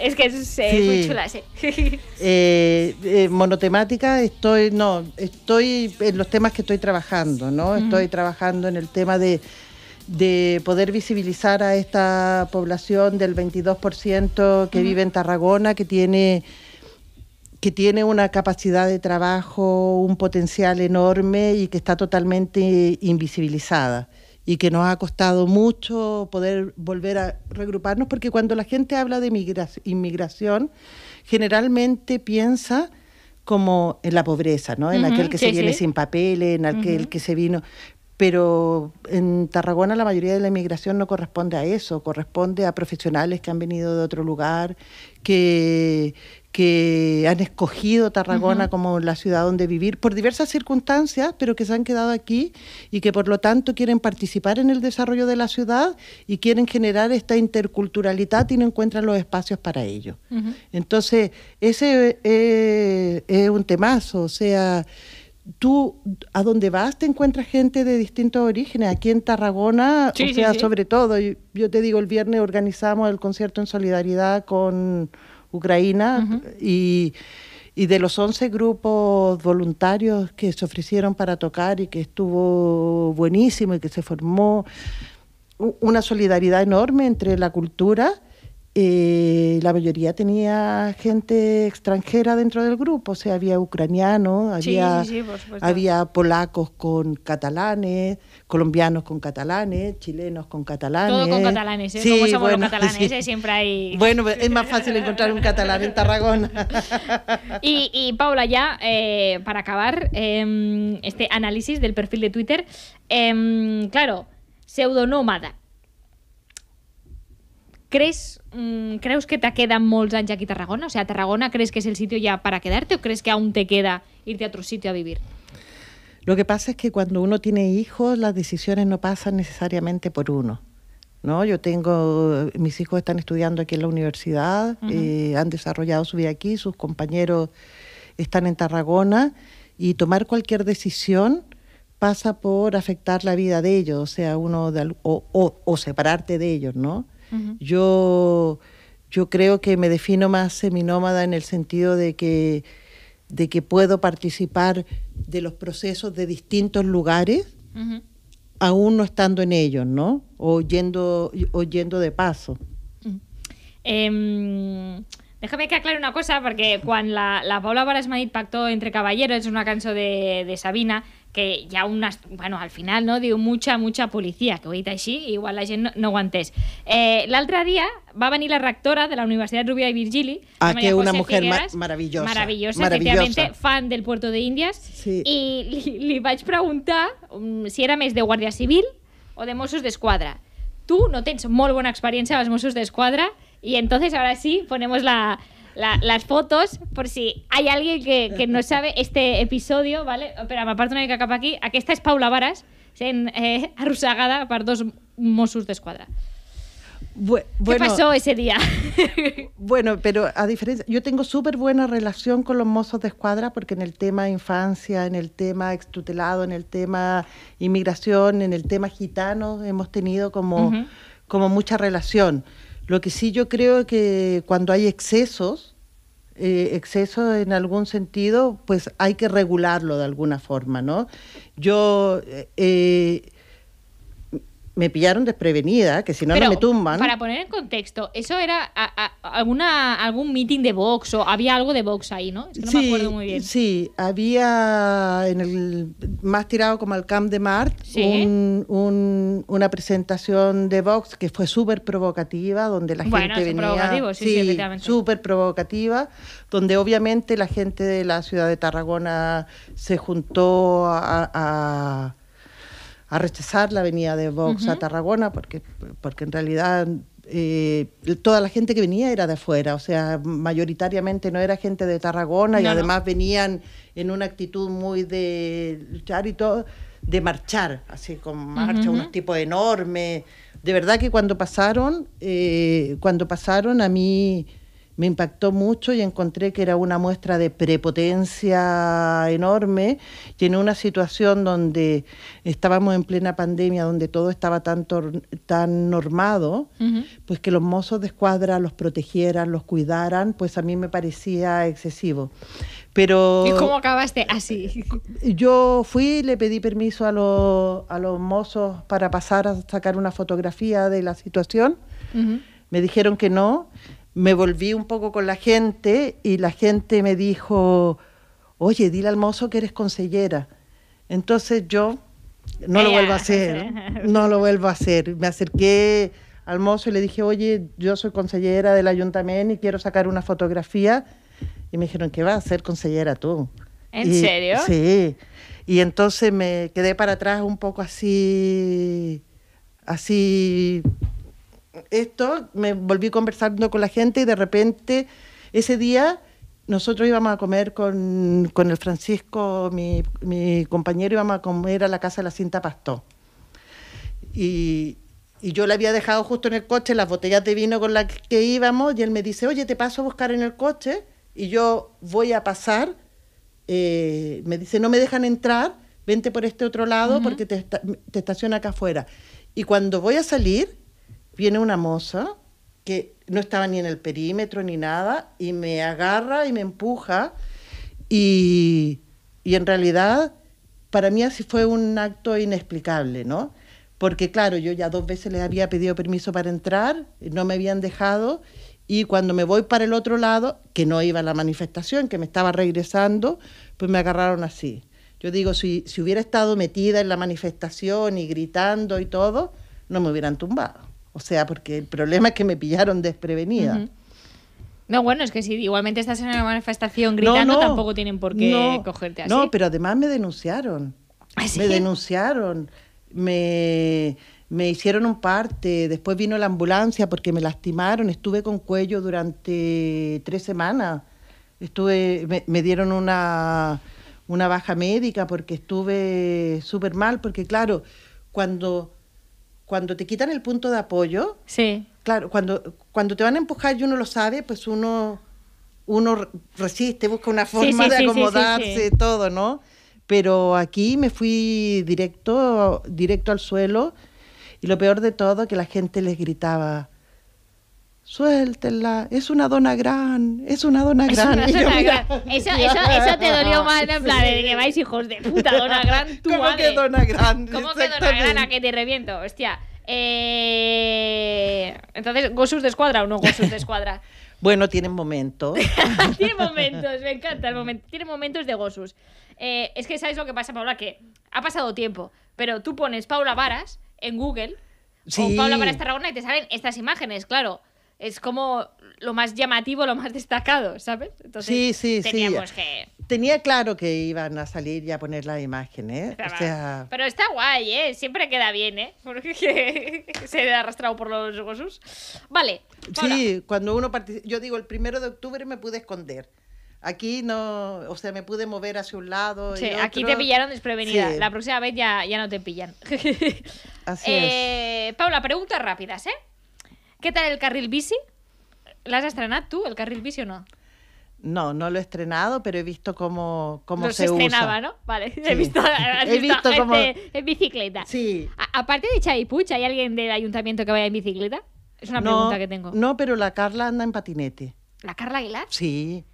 Es que eh, es, muy eh, eh, monotemática, estoy, no, estoy en los temas que estoy trabajando, ¿no? Estoy trabajando en el tema de, poder visibilizar a esta población del 22% que vive en Tarragona, que tiene, que tiene una capacidad de trabajo, un potencial enorme y que está totalmente invisibilizada y que nos ha costado mucho poder volver a regruparnos, porque cuando la gente habla de inmigración, generalmente piensa como en la pobreza, ¿no? En aquel que se viene sin papeles, en aquel que se vino. Pero en Tarragona la mayoría de la inmigración no corresponde a eso, corresponde a profesionales que han venido de otro lugar, que, que han escogido Tarragona como la ciudad donde vivir por diversas circunstancias, pero que se han quedado aquí y que por lo tanto quieren participar en el desarrollo de la ciudad y quieren generar esta interculturalidad y no encuentran los espacios para ello. Entonces, ese eh, es un temazo, o sea tú a donde vas te encuentras gente de distintos orígenes. Aquí en Tarragona, o sea, sobre todo, yo, te digo, el viernes organizamos el concierto en solidaridad con Ucrania y, y, de los 11 grupos voluntarios que se ofrecieron para tocar y que estuvo buenísimo y que se formó una solidaridad enorme entre la cultura eh, la mayoría tenía gente extranjera dentro del grupo, o sea, había ucranianos, había, había polacos con catalanes, colombianos con catalanes, chilenos con catalanes. Todo con catalanes, ¿eh? Como somos los catalanes, siempre hay... Bueno, es más fácil encontrar un catalán en Tarragona. y, y Paula, ya eh, para acabar em, este análisis del perfil de Twitter, em, claro, pseudonómada ¿Crees, mm, que te quedan molts anys aquí en Tarragona? O sea, ¿Tarragona crees que es el sitio ya para quedarte o crees que aún te queda irte a otro sitio a vivir? Lo que pasa es que cuando uno tiene hijos, las decisiones no pasan necesariamente por uno. ¿no? Yo tengo, mis hijos están estudiando aquí en la universidad, eh, han desarrollado su vida aquí, sus compañeros están en Tarragona y tomar cualquier decisión pasa por afectar la vida de ellos, o sea, uno o, separarte de ellos, ¿no? Yo creo que me defino más seminómada en el sentido de que, puedo participar de los procesos de distintos lugares, aún no estando en ellos, ¿no? O yendo, de paso. Em, déjame que aclare una cosa, porque cuando la, Paula Varas pactó entre caballeros, es una canción de, de Sabina, que hi ha unes... Bueno, al final, no?, diu mucha, mucha policia, que ho he dit així, igual la gent no, no ho ha entès. Eh, L'altre dia va venir la rectora de la Universitat Rubia i Virgili, ah, que José una mujer Figueras, ma maravillosa, maravillosa, maravillosa. fan del Puerto de Indias, sí. i li, li vaig preguntar um, si era més de Guàrdia Civil o de Mossos d'Esquadra. Tu no tens molt bona experiència als Mossos d'Esquadra, i entonces ara sí ponemos la, las fotos, por si hay alguien que, no sabe este episodio, ¿vale? Espera, me aparto una que para aquí. Esta es Paula Varas, sent eh, dos mozos de escuadra. ¿Qué pasó ese día? bueno, pero a diferencia, yo tengo súper buena relación con los mozos de escuadra porque en el tema infancia, en el tema extutelado, en el tema inmigración, en el tema gitano, hemos tenido como, como mucha relación. Lo que sí yo creo que cuando hay excesos, eh, excesos en algún sentido, pues hay que regularlo de alguna forma, ¿no? Yo eh, eh, me pillaron desprevenida, que si no, me tumban. Para poner en contexto, eso era alguna, algún meeting de Vox o había algo de Vox ahí, ¿no? sí, Sí, había en el más tirado como el Camp de Mart un, una presentación de Vox que fue súper provocativa, donde la gente venía. sí, súper provocativa, donde obviamente la gente de la ciudad de Tarragona se juntó a a rechazar la venida de Vox a Tarragona, porque, porque en realidad eh, toda la gente que venía era de afuera, o sea, mayoritariamente no era gente de Tarragona y además venían en una actitud muy de luchar y todo, de marchar, así como marcha, unos tipos enormes. De verdad que cuando pasaron, eh, cuando pasaron a mí me impactó mucho y encontré que era una muestra de prepotencia enorme y en una situación donde estábamos en plena pandemia, donde todo estaba tan, tan normado, pues que los mozos de escuadra los protegieran, los cuidaran, pues a mí me parecía excesivo. Pero, ¿Y cómo acabaste así? Yo fui, le pedí permiso a, los, mozos para pasar a sacar una fotografía de la situación. Me dijeron que no me volví un poco con la gente y la gente me dijo, oye, dile al mozo que eres consellera. Entonces yo no lo vuelvo a hacer, no lo vuelvo a hacer. Me acerqué al mozo y le dije, oye, yo soy consellera del ayuntamiento y quiero sacar una fotografía. Y me dijeron, ¿qué vas a ser consellera tú? ¿En serio? Sí. Y entonces me quedé para atrás un poco así, así esto, me volví conversando con la gente y de repente ese día nosotros íbamos a comer con, con el Francisco, mi, compañero, íbamos a comer a la casa de la cinta Pastó. Y, y, yo le había dejado justo en el coche las botellas de vino con las que íbamos y él me dice, oye, te paso a buscar en el coche y yo voy a pasar. Eh, me dice, no me dejan entrar, vente por este otro lado porque te, te estaciona acá afuera. Y cuando voy a salir, viene una moza que no estaba ni en el perímetro ni nada, y me agarra y me empuja. Y, en realidad, para mí así fue un acto inexplicable, ¿no? Porque claro, yo ya dos veces les había pedido permiso para entrar, no me habían dejado, y cuando me voy para el otro lado, que no iba a la manifestación, que me estaba regresando, pues me agarraron así. Yo digo, si hubiera estado metida en la manifestación y gritando y todo, no me hubieran tumbado. O sea, porque el problema es que me pillaron desprevenida. No, bueno, es que si igualmente estás en una manifestación gritando, tampoco tienen por qué cogerte así. No, pero además me denunciaron. ¿Ah, me denunciaron. Me, hicieron un parte. Después vino la ambulancia porque me lastimaron. Estuve con cuello durante tres semanas. Estuve, me, dieron una, una baja médica porque estuve súper mal. Porque, claro, cuando cuando te quitan el punto de apoyo, sí. claro, cuando, cuando te van a empujar y uno lo sabe, pues uno, uno resiste, busca una forma de acomodarse, todo, ¿no? Pero aquí me fui directo, directo al suelo y lo peor de todo que la gente les gritaba, suéltela, es una dona gran, es una dona gran. Eso, te dolió mal, en plan, de que vais hijos de puta, dona gran, ¿Cómo que dona gran? ¿Cómo que dona gran a que te reviento? Hostia. Eh... Entonces, ¿Gosus de escuadra o no Gosus de escuadra? bueno, tienen momentos. tienen momentos, me encanta el momento. Tienen momentos de Gosus. Eh, es que, ¿sabes lo que pasa, Paula? Que ha pasado tiempo, pero tú pones Paula Varas en Google sí. Paula Varas Tarragona y te salen estas imágenes, claro es como lo más llamativo, lo más destacado, ¿sabes? Entonces, sí, sí, teníamos que... Tenía claro que iban a salir y a poner la imagen, ¿eh? Pero está guay, ¿eh? Siempre queda bien, ¿eh? Porque se ha arrastrado por los gosus. Vale. Sí, cuando uno participa... Yo digo, el primero de octubre me pude esconder. Aquí no, o sea, me pude mover hacia un lado. Sí, aquí te pillaron desprevenida. La próxima vez ya, ya no te pillan. Así eh, Paula, preguntas rápidas, ¿eh? ¿Qué tal el carril bici? ¿Lo has estrenado tú, el carril bici o no? No, no lo he estrenado, pero he visto cómo, cómo se, estrenaba, ¿no? Vale, he visto, he este en bicicleta. Sí. aparte de Chaipuch, ¿hay alguien del ayuntamiento que vaya en bicicleta? Es una pregunta que tengo. No, pero la Carla anda en patinete. ¿La Carla Aguilar? Sí.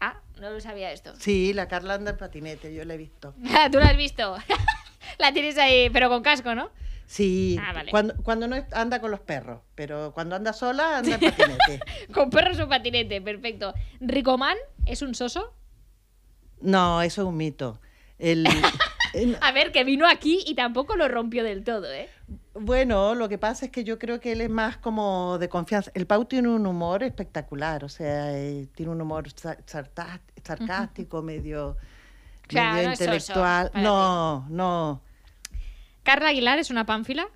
Ah, no lo sabía esto. Sí, la Carla anda en patinete, yo la he visto. Ah, ¿Tú la has visto? la tienes ahí, pero con casco, ¿no? Sí, ah, cuando, no anda con los perros, pero cuando anda sola anda en patinete. con perros o patinete, perfecto. ¿Ricomán es un soso? No, eso es un mito. A ver, que vino aquí y tampoco lo rompió del todo, ¿eh? Bueno, lo que pasa es que yo creo que él es más como de confianza. El Pau tiene un humor espectacular, o sea, eh, tiene un humor sarcástico, medio, intelectual. no, no. ¿Carla Aguilar es una pánfila?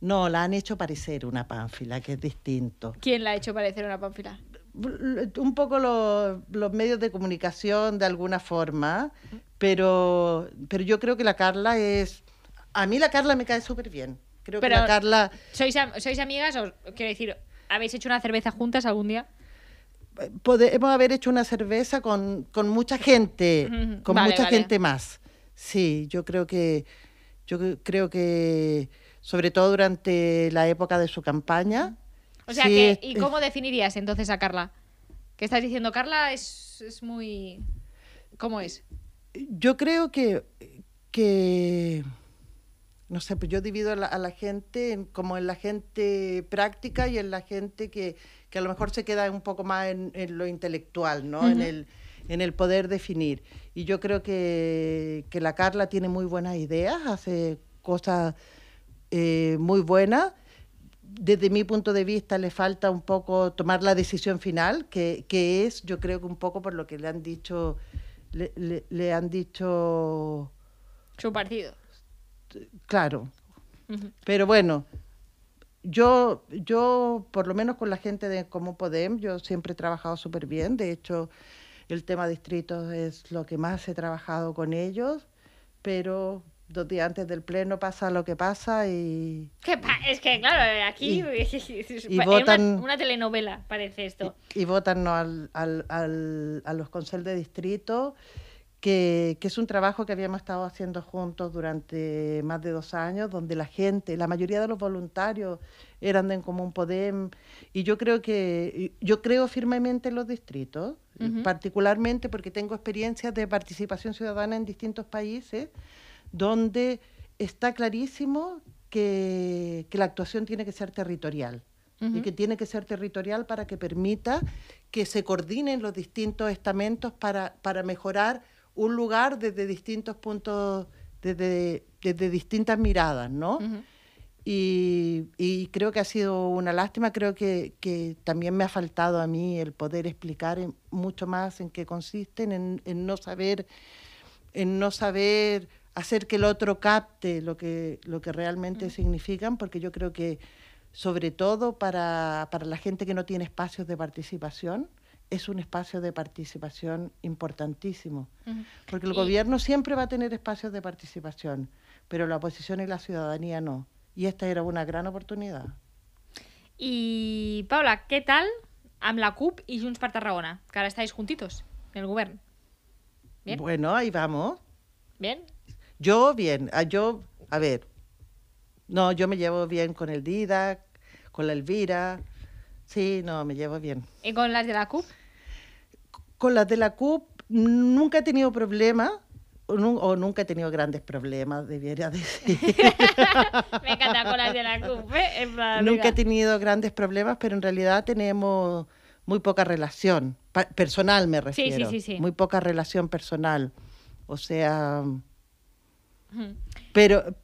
No, la han hecho parecer una pánfila, que es distinto. ¿Quién la ha hecho parecer una pánfila? Un poco los, medios de comunicación de alguna forma, pero, pero yo creo que la Carla es... A mí la Carla me cae súper bien. Creo pero Carla... ¿Sois, amigas o quiero decir, habéis hecho una cerveza juntas algún día? podemos haber hecho una cerveza con, mucha gente, con mucha gente más. Sí, yo creo que yo creo que sobre todo durante la época de su campaña. O sea, ¿y cómo definirías entonces a Carla? ¿Qué estás diciendo? Carla es, muy... ¿Cómo es? Yo creo que, que no sé, pues yo divido a la, gente como en la gente práctica y en la gente que, que, a lo mejor se queda un poco más en, lo intelectual, ¿no? En el en el poder definir. Y yo creo que, la Carla tiene muy buenas ideas, hace cosas eh, muy buenas. Desde mi punto de vista le falta un poco tomar la decisión final, que, es, yo creo que un poco por lo que le han dicho, le, han dicho... Su partido. Claro. Pero bueno, yo, yo, por lo menos con la gente de Como Podem, yo siempre he trabajado súper bien. De hecho, el tema distritos es lo que más he trabajado con ellos, pero dos días antes del pleno pasa lo que pasa y... es que, claro, aquí es una, telenovela, parece esto. Y, votan ¿no? al, a los consejos de distrito, que, que, es un trabajo que habíamos estado haciendo juntos durante más de dos años, donde la gente, la mayoría de los voluntarios eran de Común Podem. Y yo creo que, yo creo firmemente en los distritos, particularmente porque tengo experiencias de participación ciudadana en distintos países, donde está clarísimo que, la actuación tiene que ser territorial. y que tiene que ser territorial para que permita que se coordinen los distintos estamentos para, mejorar un lugar desde distintos puntos, desde, distintas miradas, ¿no? Y, y, creo que ha sido una lástima, creo que, que, también me ha faltado a mí el poder explicar mucho más en qué consisten, en, no saber, en no saber hacer que el otro capte lo que, lo que realmente significan, porque yo creo que sobre todo para, para, la gente que no tiene espacios de participación, es un espacio de participación importantísimo, porque el gobierno siempre va a tener espacios de participación, pero la oposición y la ciudadanía no y esta era una gran oportunidad. Y Paula, ¿qué tal am la CUP y Junts per Tarragona, que ahora estáis juntitos en el govern? Bueno, ahí vamos. Bien. Yo bien, ah, yo, a ver, no, yo me llevo bien con el Didac, con la Elvira, sí, no, me llevo bien. ¿Y con las de la CUP? Con las de la CUP nunca he tenido problema o nunca he tenido grandes problemas, debiera decir. Me de la Nunca he tenido grandes problemas, pero en realidad tenemos muy poca relación. personal me refiero. Sí, sí, sí, muy poca relación personal. O sea. Pero,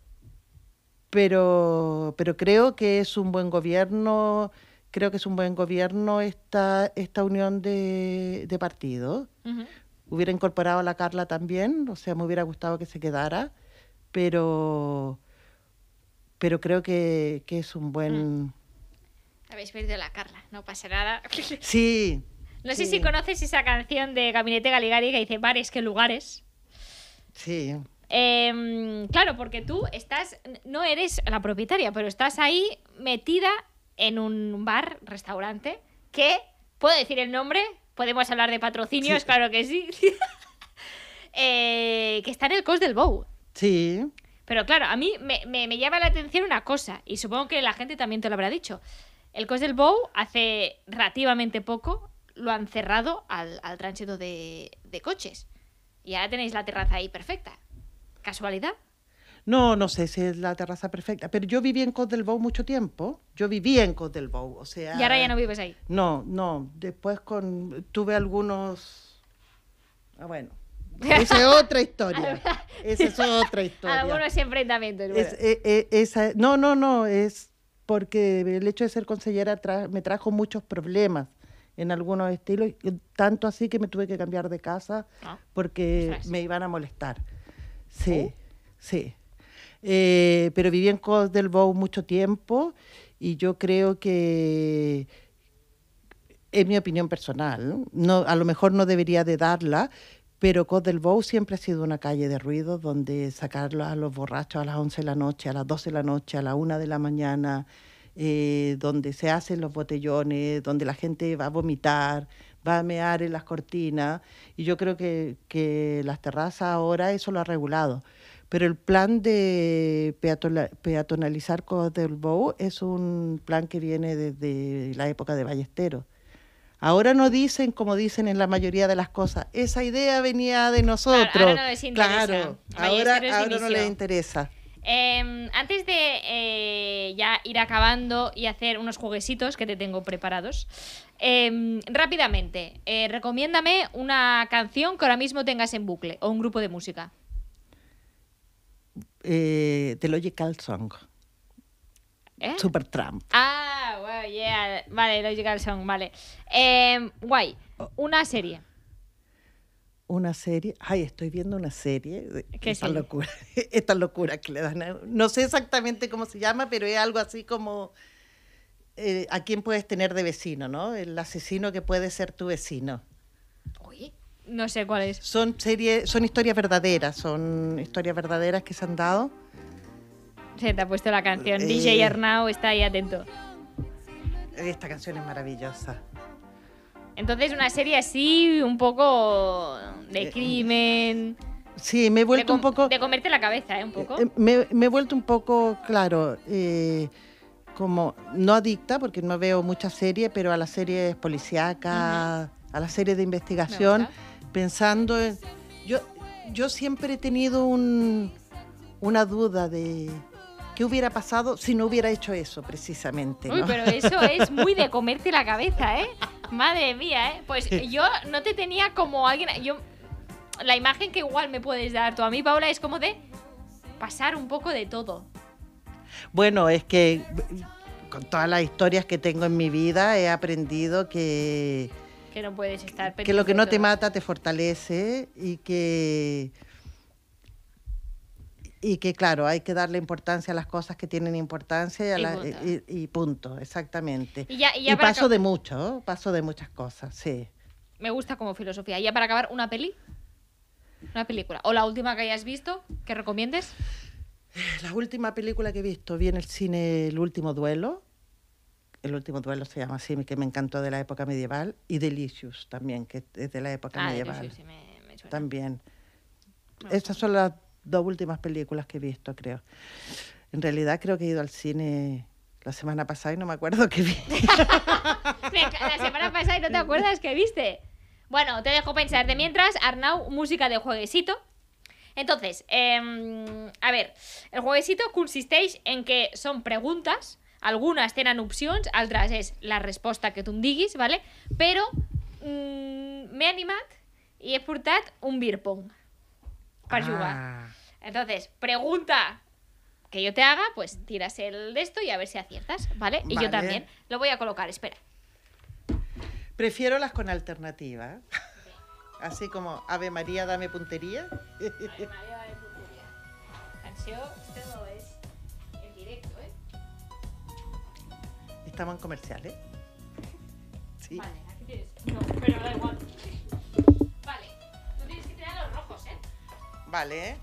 pero, pero creo que es un buen gobierno. Creo que es un buen gobierno esta, esta unión de, partidos. Hubiera incorporado a la Carla también, o sea, me hubiera gustado que se quedara, pero, pero creo que, es un buen... Mm. Habéis perdido a la Carla, no pasa nada. Sí. no sé si conoces esa canción de Gabinete Galigari que dice bares que lugares. Sí. Em, claro, porque tú estás, no eres la propietaria, pero estás ahí metida en un bar, restaurante, que, ¿puedo decir el nombre? Podemos hablar de patrocinios, claro que sí. Eh, que está en el cos del Bow. Sí. Pero claro, a mí me, llama la atención una cosa, y supongo que la gente también te lo habrá dicho. El cos del Bow hace relativamente poco lo han cerrado al, tránsito de, de coches. Y ahora tenéis la terraza ahí perfecta. ¿Casualidad? No, no sé si es la terraza perfecta, pero yo viví en Cos del mucho tiempo. Yo viví en Cos del o sea... Y ahora ya no vives ahí. No, no. Después con tuve algunos... Ah, bueno. Esa es otra historia. Ah, esa es otra historia. Algunos enfrentamientos. Eh, eh, esa, no, no, no. Es porque el hecho de ser consellera me trajo muchos problemas en algunos estilos, tanto así que me tuve que cambiar de casa ah, porque pues me iban a molestar. ¿Oh? Sí, sí. Eh, pero viví en Cos del Bou mucho tiempo y yo creo que es mi opinión personal, no, a lo mejor no debería de darla, pero Cos del Bow siempre ha sido una calle de ruido donde sacarlos a los borrachos a las 11 de la noche, a las 12 de la noche, a la 1 de la mañana, eh, donde se hacen los botellones, donde la gente va a vomitar, va a mear en las cortinas. Y yo creo que, que las terrazas ahora eso lo ha regulado. Pero el plan de peatonalizar Cos del Bou es un plan que viene desde la época de Ballesteros. Ahora no dicen como dicen en la mayoría de las cosas. Esa idea venía de nosotros. Ah, ahora no les interesa. ahora, no les interesa. Em, antes de eh, ya ir acabando y hacer unos jueguecitos que te tengo preparados, em, rápidamente, eh, recomiéndame una canción que ahora mismo tengas en bucle o un grupo de música eh, The Logical Song. ¿Eh? Super Trump. Ah, wow, yeah. Vale, Logical Song, vale. Em, guay. Oh. Una serie. Una serie. Ay, estoy viendo una serie. ¿Qué esta locura. Esta locura que le dan. No sé exactamente cómo se llama, pero es algo así como. Eh, a quién puedes tener de vecino, ¿no? El asesino que puede ser tu vecino. No sé cuál es. Son, series, son historias verdaderas, son historias verdaderas que se han dado. Se te ha puesto la canción. Eh, DJ Arnau está ahí atento. Esta canción es maravillosa. Entonces, una serie así, un poco de eh, crimen. Sí, me he vuelto un poco. De comerte la cabeza, ¿eh? Un poco. Eh, me, he vuelto un poco, claro, como no adicta, porque no veo muchas series, pero a las series policíacas, a las series de investigación pensando en... Yo, yo siempre he tenido una duda de qué hubiera pasado si no hubiera hecho eso, precisamente. Uy, pero eso es muy de comerte la cabeza, ¿eh? Madre mía, ¿eh? Pues yo no te tenía como alguien... Yo, la imagen que igual me puedes dar tú a mí, Paula, es como de pasar un poco de todo. Bueno, es que con todas las historias que tengo en mi vida he aprendido que que estar Que lo que no te mata te fortalece y que. Y que, claro, hay que darle importancia a las cosas que tienen importancia y, punto. exactamente. Y, paso de mucho, paso de muchas cosas, sí. Me gusta como filosofía. Y ya para acabar, una peli. Una película. O la última que hayas visto, que recomiendes. La última película que he visto, vi en el cine El último duelo, el último duelo se llama así, que me encantó de la época medieval, y Delicious también, que es de la época ah, medieval. Sí me, me suena. También. Estas son las dos últimas películas que he visto, creo. En realidad creo que he ido al cine la semana pasada y no me acuerdo qué vi. la semana pasada y no te acuerdas qué viste. Bueno, te dejo pensar. De mientras, Arnau, música de jueguecito. Entonces, em, a ver, el jueguecito consiste en que son preguntas algunas tienen opciones, otras es la respuesta que tú em diguis, vale? Pero me mm, animad animat i he un beer pong ah. jugar. Entonces, pregunta que yo te haga, pues tiras el de esto y a ver si aciertas, ¿vale? Y yo también. Lo voy a colocar, espera. Prefiero las con alternativa. Así como Ave María, dame puntería. Ave María, dame puntería. en comerciales. Sí. Vale, aquí tienes. No, pero da igual. Vale, tú tienes que tirar los rojos, ¿eh? Vale.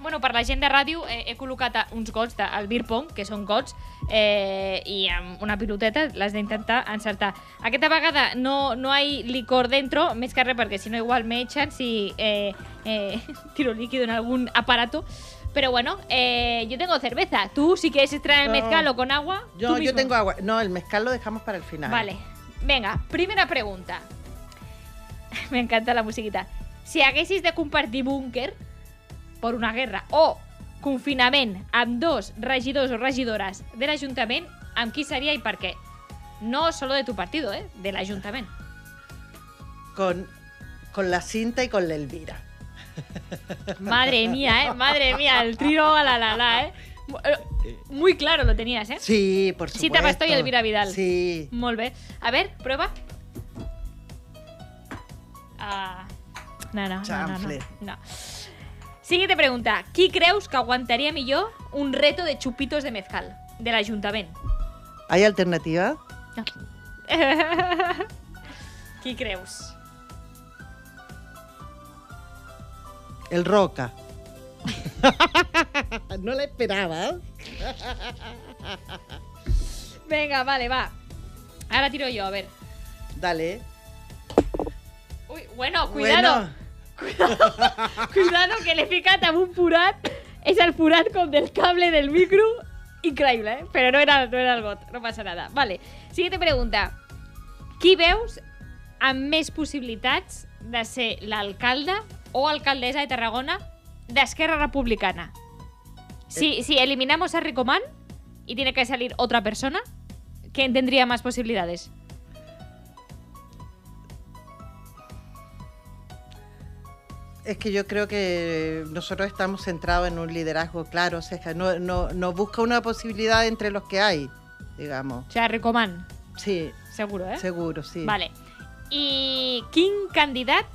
Bueno, per la gent de ràdio eh, he col·locat uns gots del beer pong, que són gots, eh, i amb una piloteta l'has d'intentar encertar. Aquesta vegada no, no hi ha licor dentro, més que res perquè si no igual me si eh, eh, tiro líquid en algun aparato. Pero bueno, eh, yo tengo cerveza. ¿Tú si quieres extraer el mezcal o con agua? Yo, yo tengo agua. No, el mezcal lo dejamos para el final. Vale. Venga, primera pregunta. Me encanta la musiquita. Si hagasis de compartir búnker por una guerra o cumfinamen. amb dos regidors o regidoras Del l'Ajuntament, amb qui seria i per què? No solo de tu partido, ¿eh? Del Ayuntamiento. con la cinta y con la Elvira. Madre mía, ¿eh? Madre mía, el trío a la la la, eh. ¿eh? Muy claro lo tenías, ¿eh? Sí, por supuesto. Sita Pastor y Elvira Vidal. Sí. Molt bé. A ver, prueba. Ah, no, no, Chanfle. no, no, no. Siguiente pregunta. Qui creus que aguantaria millor un reto de chupitos de mezcal de l'Ajuntament? ¿Hay alternativa? No. Qui creus? El Roca. no la esperaba. Venga, vale, va. Ahora tiro yo, a ver. Dale. Uy, bueno, cuidado. Bueno. Cuidado, cuidado que le pica a un furat. Es el furat con del cable del micro. Increíble, ¿eh? Pero no era, no era el bot, no passa nada. Vale, siguiente pregunta. Qui veus amb més possibilitats de ser l'alcalde o alcaldesa de Tarragona de Esquerra Republicana. Eh. Si, eliminamos a Ricomán y tiene que salir otra persona, ¿quién tendría más posibilidades? Es que yo creo que nosotros estamos centrados en un liderazgo claro, o sea, no, busca una posibilidad entre los que hay, digamos. O sea, Ricomán. Sí. Seguro, ¿eh? Seguro, sí. Vale. ¿Y quién candidat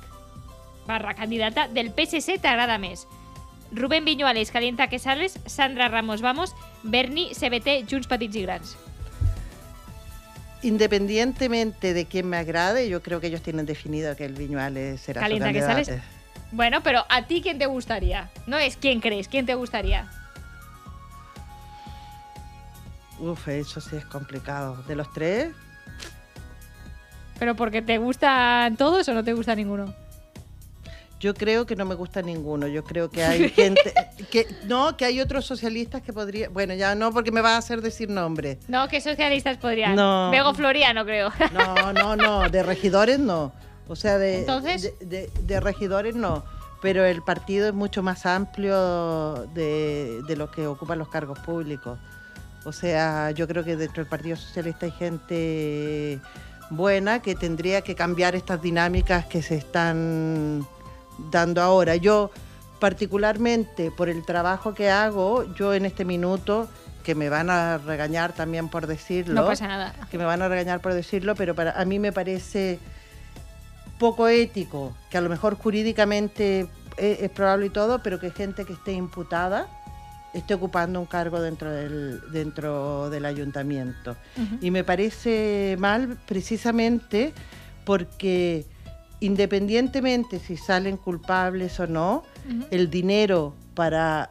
barra candidata del PSC agrada Més. Rubén Viñuales, Calienta que sales Sandra Ramos Vamos, Berni, CBT, Junts Petits y Independientemente de quién me agrade, yo creo que ellos tienen definido que el Viñuales será Calienta que Bueno, pero a ti quién te gustaría? No es quién crees, quién te gustaría. Uf, eso sí es complicado. ¿De los tres? ¿Pero porque te gustan todos o no te gusta ninguno? Yo creo que no me gusta ninguno. Yo creo que hay gente. no, que hay otros socialistas que podría. Bueno, ya no, porque me va a hacer decir nombres. No, que socialistas podrían. No. Vego Floriano, creo. No, no, no. De regidores no. O sea, de, ¿Entonces? de, regidores no pero el partido es mucho más amplio de, de los que ocupan los cargos públicos. O sea, yo creo que dentro del Partido Socialista hay gente buena que tendría que cambiar estas dinámicas que se están dando ahora. Yo particularmente por el trabajo que hago, yo en este minuto, que me van a regañar también por decirlo, que me van a regañar por decirlo, pero para, a mí me parece poco ético, que a lo mejor jurídicamente e, es, probable y todo, pero que gente que esté imputada esté ocupando un cargo dentro del, dentro del ayuntamiento. Y me parece mal precisamente porque independientemente si salen culpables o no, el dinero para,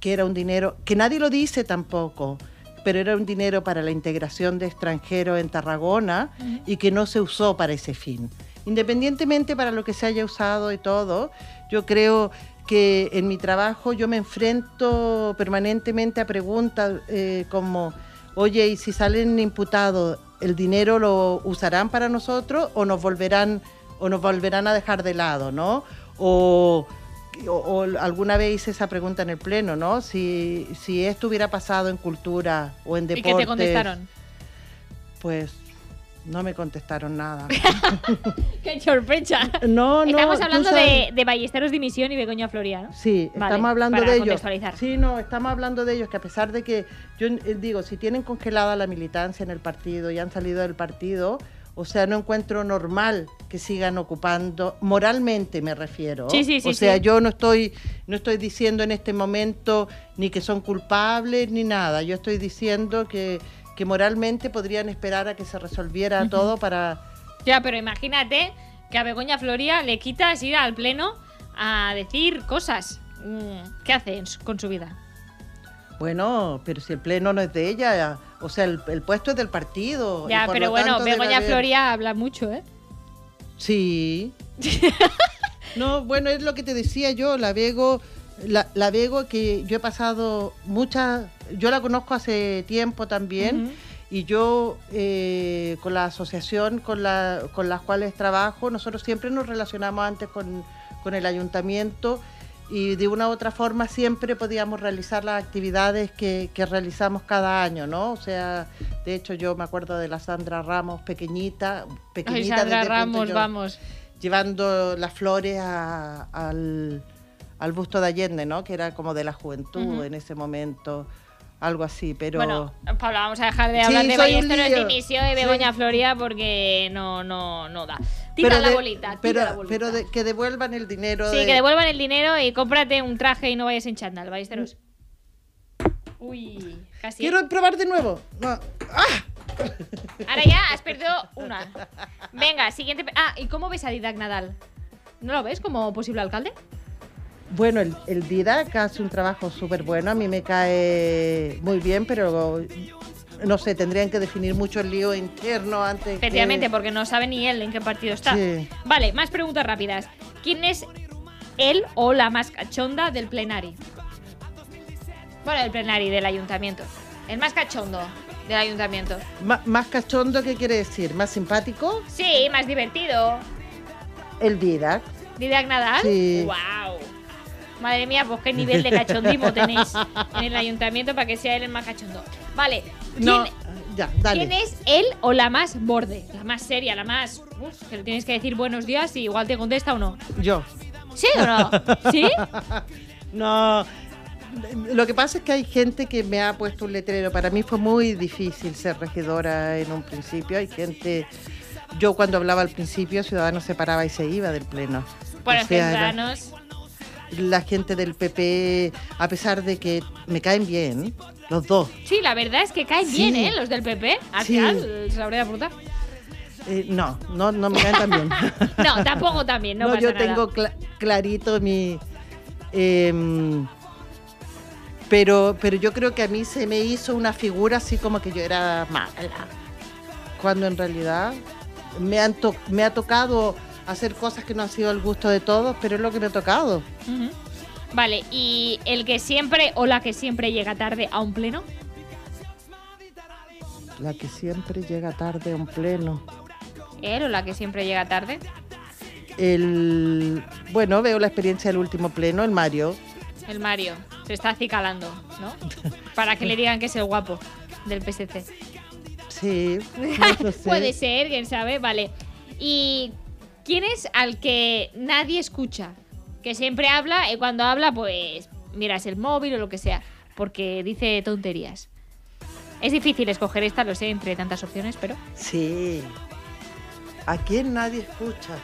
que era un dinero, que nadie lo dice tampoco, pero era un dinero para la integración de extranjeros en Tarragona y que no se usó para ese fin. Independientemente para lo que se haya usado y todo, yo creo que en mi trabajo yo me enfrento permanentemente a preguntas eh, como, oye, y si salen imputados, ¿el dinero lo usarán para nosotros o nos volverán o nos volverán a dejar de lado, ¿no? O, alguna vez hice esa pregunta en el Pleno, ¿no? Si, si esto hubiera pasado en cultura o en deportes... ¿Y qué te contestaron? Pues no me contestaron nada. ¡Qué chorpecha! No, no. Estamos hablando de, de, Ballesteros Dimisión y Begoña ¿no? Sí, estamos hablando de ellos. Sí, no, estamos hablando de ellos, que a pesar de que, yo eh, digo, si tienen congelada la militancia en el partido y han salido del partido, o sea, no encuentro normal que sigan ocupando, moralmente me refiero. Sí, sí, sí, o sea, yo no estoy, no estoy diciendo en este momento ni que son culpables ni nada. Yo estoy diciendo que, que moralmente podrían esperar a que se resolviera todo para. Ya, pero imagínate que a Begoña Floría le quitas ir al pleno a decir cosas. Mm, ¿Qué hacen con su vida? Bueno, pero si el pleno no es de ella, o sea, el, puesto es del partido. Ya, pero bueno, Begoña Floría habla mucho, ¿eh? Sí. no, bueno, es lo que te decía yo, la Bego, la, que yo he pasado muchas, yo la conozco hace tiempo también. Y yo, eh, con la asociación con, la, con las cuales trabajo, nosotros siempre nos relacionamos antes con, con el ayuntamiento y de una u otra forma siempre podíamos realizar las actividades que, realizamos cada año, ¿no? O sea, de hecho yo me acuerdo de la Sandra Ramos pequeñita, pequeñita Ay, Sandra Ramos, vamos. Llevando las flores al, busto de Allende, ¿no? Que era como de la juventud en ese momento algo así, pero... Bueno, vamos a dejar de hablar de Ballesteros Inicio y de Floría porque no, no, no da. Tira la bolita, tira pero, la bolita. Pero que devuelvan el dinero. Sí, que devuelvan el dinero y cómprate un traje y no vayas en chándal, Ballesteros. Uy, casi. Quiero probar de nuevo. ¡Ah! Ahora ya has perdido una. Venga, siguiente. Ah, ¿y cómo ves a Didac Nadal? ¿No lo ves como posible alcalde? Bueno, el, Didac hace un trabajo súper bueno, a mí me cae muy bien, pero no sé, tendrían que definir mucho el lío interno antes. Efectivamente, porque no sabe ni él en qué partido está. Vale, más preguntas rápidas. ¿Quién es él o la más cachonda del plenari? Bueno, el plenari del ayuntamiento. El más cachondo del ayuntamiento. ¿Más cachondo qué quiere decir? ¿Más simpático? Sí, más divertido. El Didac. ¿Didac Nadal? Sí. ¡Wow! Madre mía, pues qué nivel de cachondismo tenéis en el ayuntamiento para que sea él el más cachondo. Vale. ¿Quién, es él o la más borde? La más seria, la más. Uf, que le tienes que decir buenos días y igual te contesta o no. Yo. ¿Sí o no? ¿Sí? no. Lo que pasa es que hay gente que me ha puesto un letrero. Para mí fue muy difícil ser regidora en un principio. Hay gente. Yo cuando hablaba al principio, Ciudadanos se paraba y se iba del pleno. Bueno, Ciudadanos la gente del PP, a pesar de que me caen bien, los dos. Sí, la verdad es que caen bien, ¿eh? Los del PP. Al eh, eh, no, no, no me caen tan bien. no, tampoco también no, no Yo tengo clarito mi. Em, pero, pero yo creo que a mí se me hizo una figura así como que yo era mala. Cuando en realidad me, han me ha tocado hacer cosas que no ha sido al gusto de todos, pero es lo que me ha tocado. Vale, ¿y el que siempre o la que siempre llega tarde a un pleno? La que siempre llega tarde a un pleno. el o la que siempre llega tarde? El. Bueno, veo la experiencia del último pleno, el Mario. El Mario. Se está acicalando, ¿no? Para que le digan que es el guapo del PSC. Sí. Puede ser, quién sabe. Vale. ¿Y ¿Quién es al que nadie escucha? Que siempre habla y eh, cuando habla, pues miras el móvil o lo que sea, porque dice tonterías. Es difícil escoger esta, lo sé, entre tantas opciones, pero. Sí. ¿A quién nadie escucha?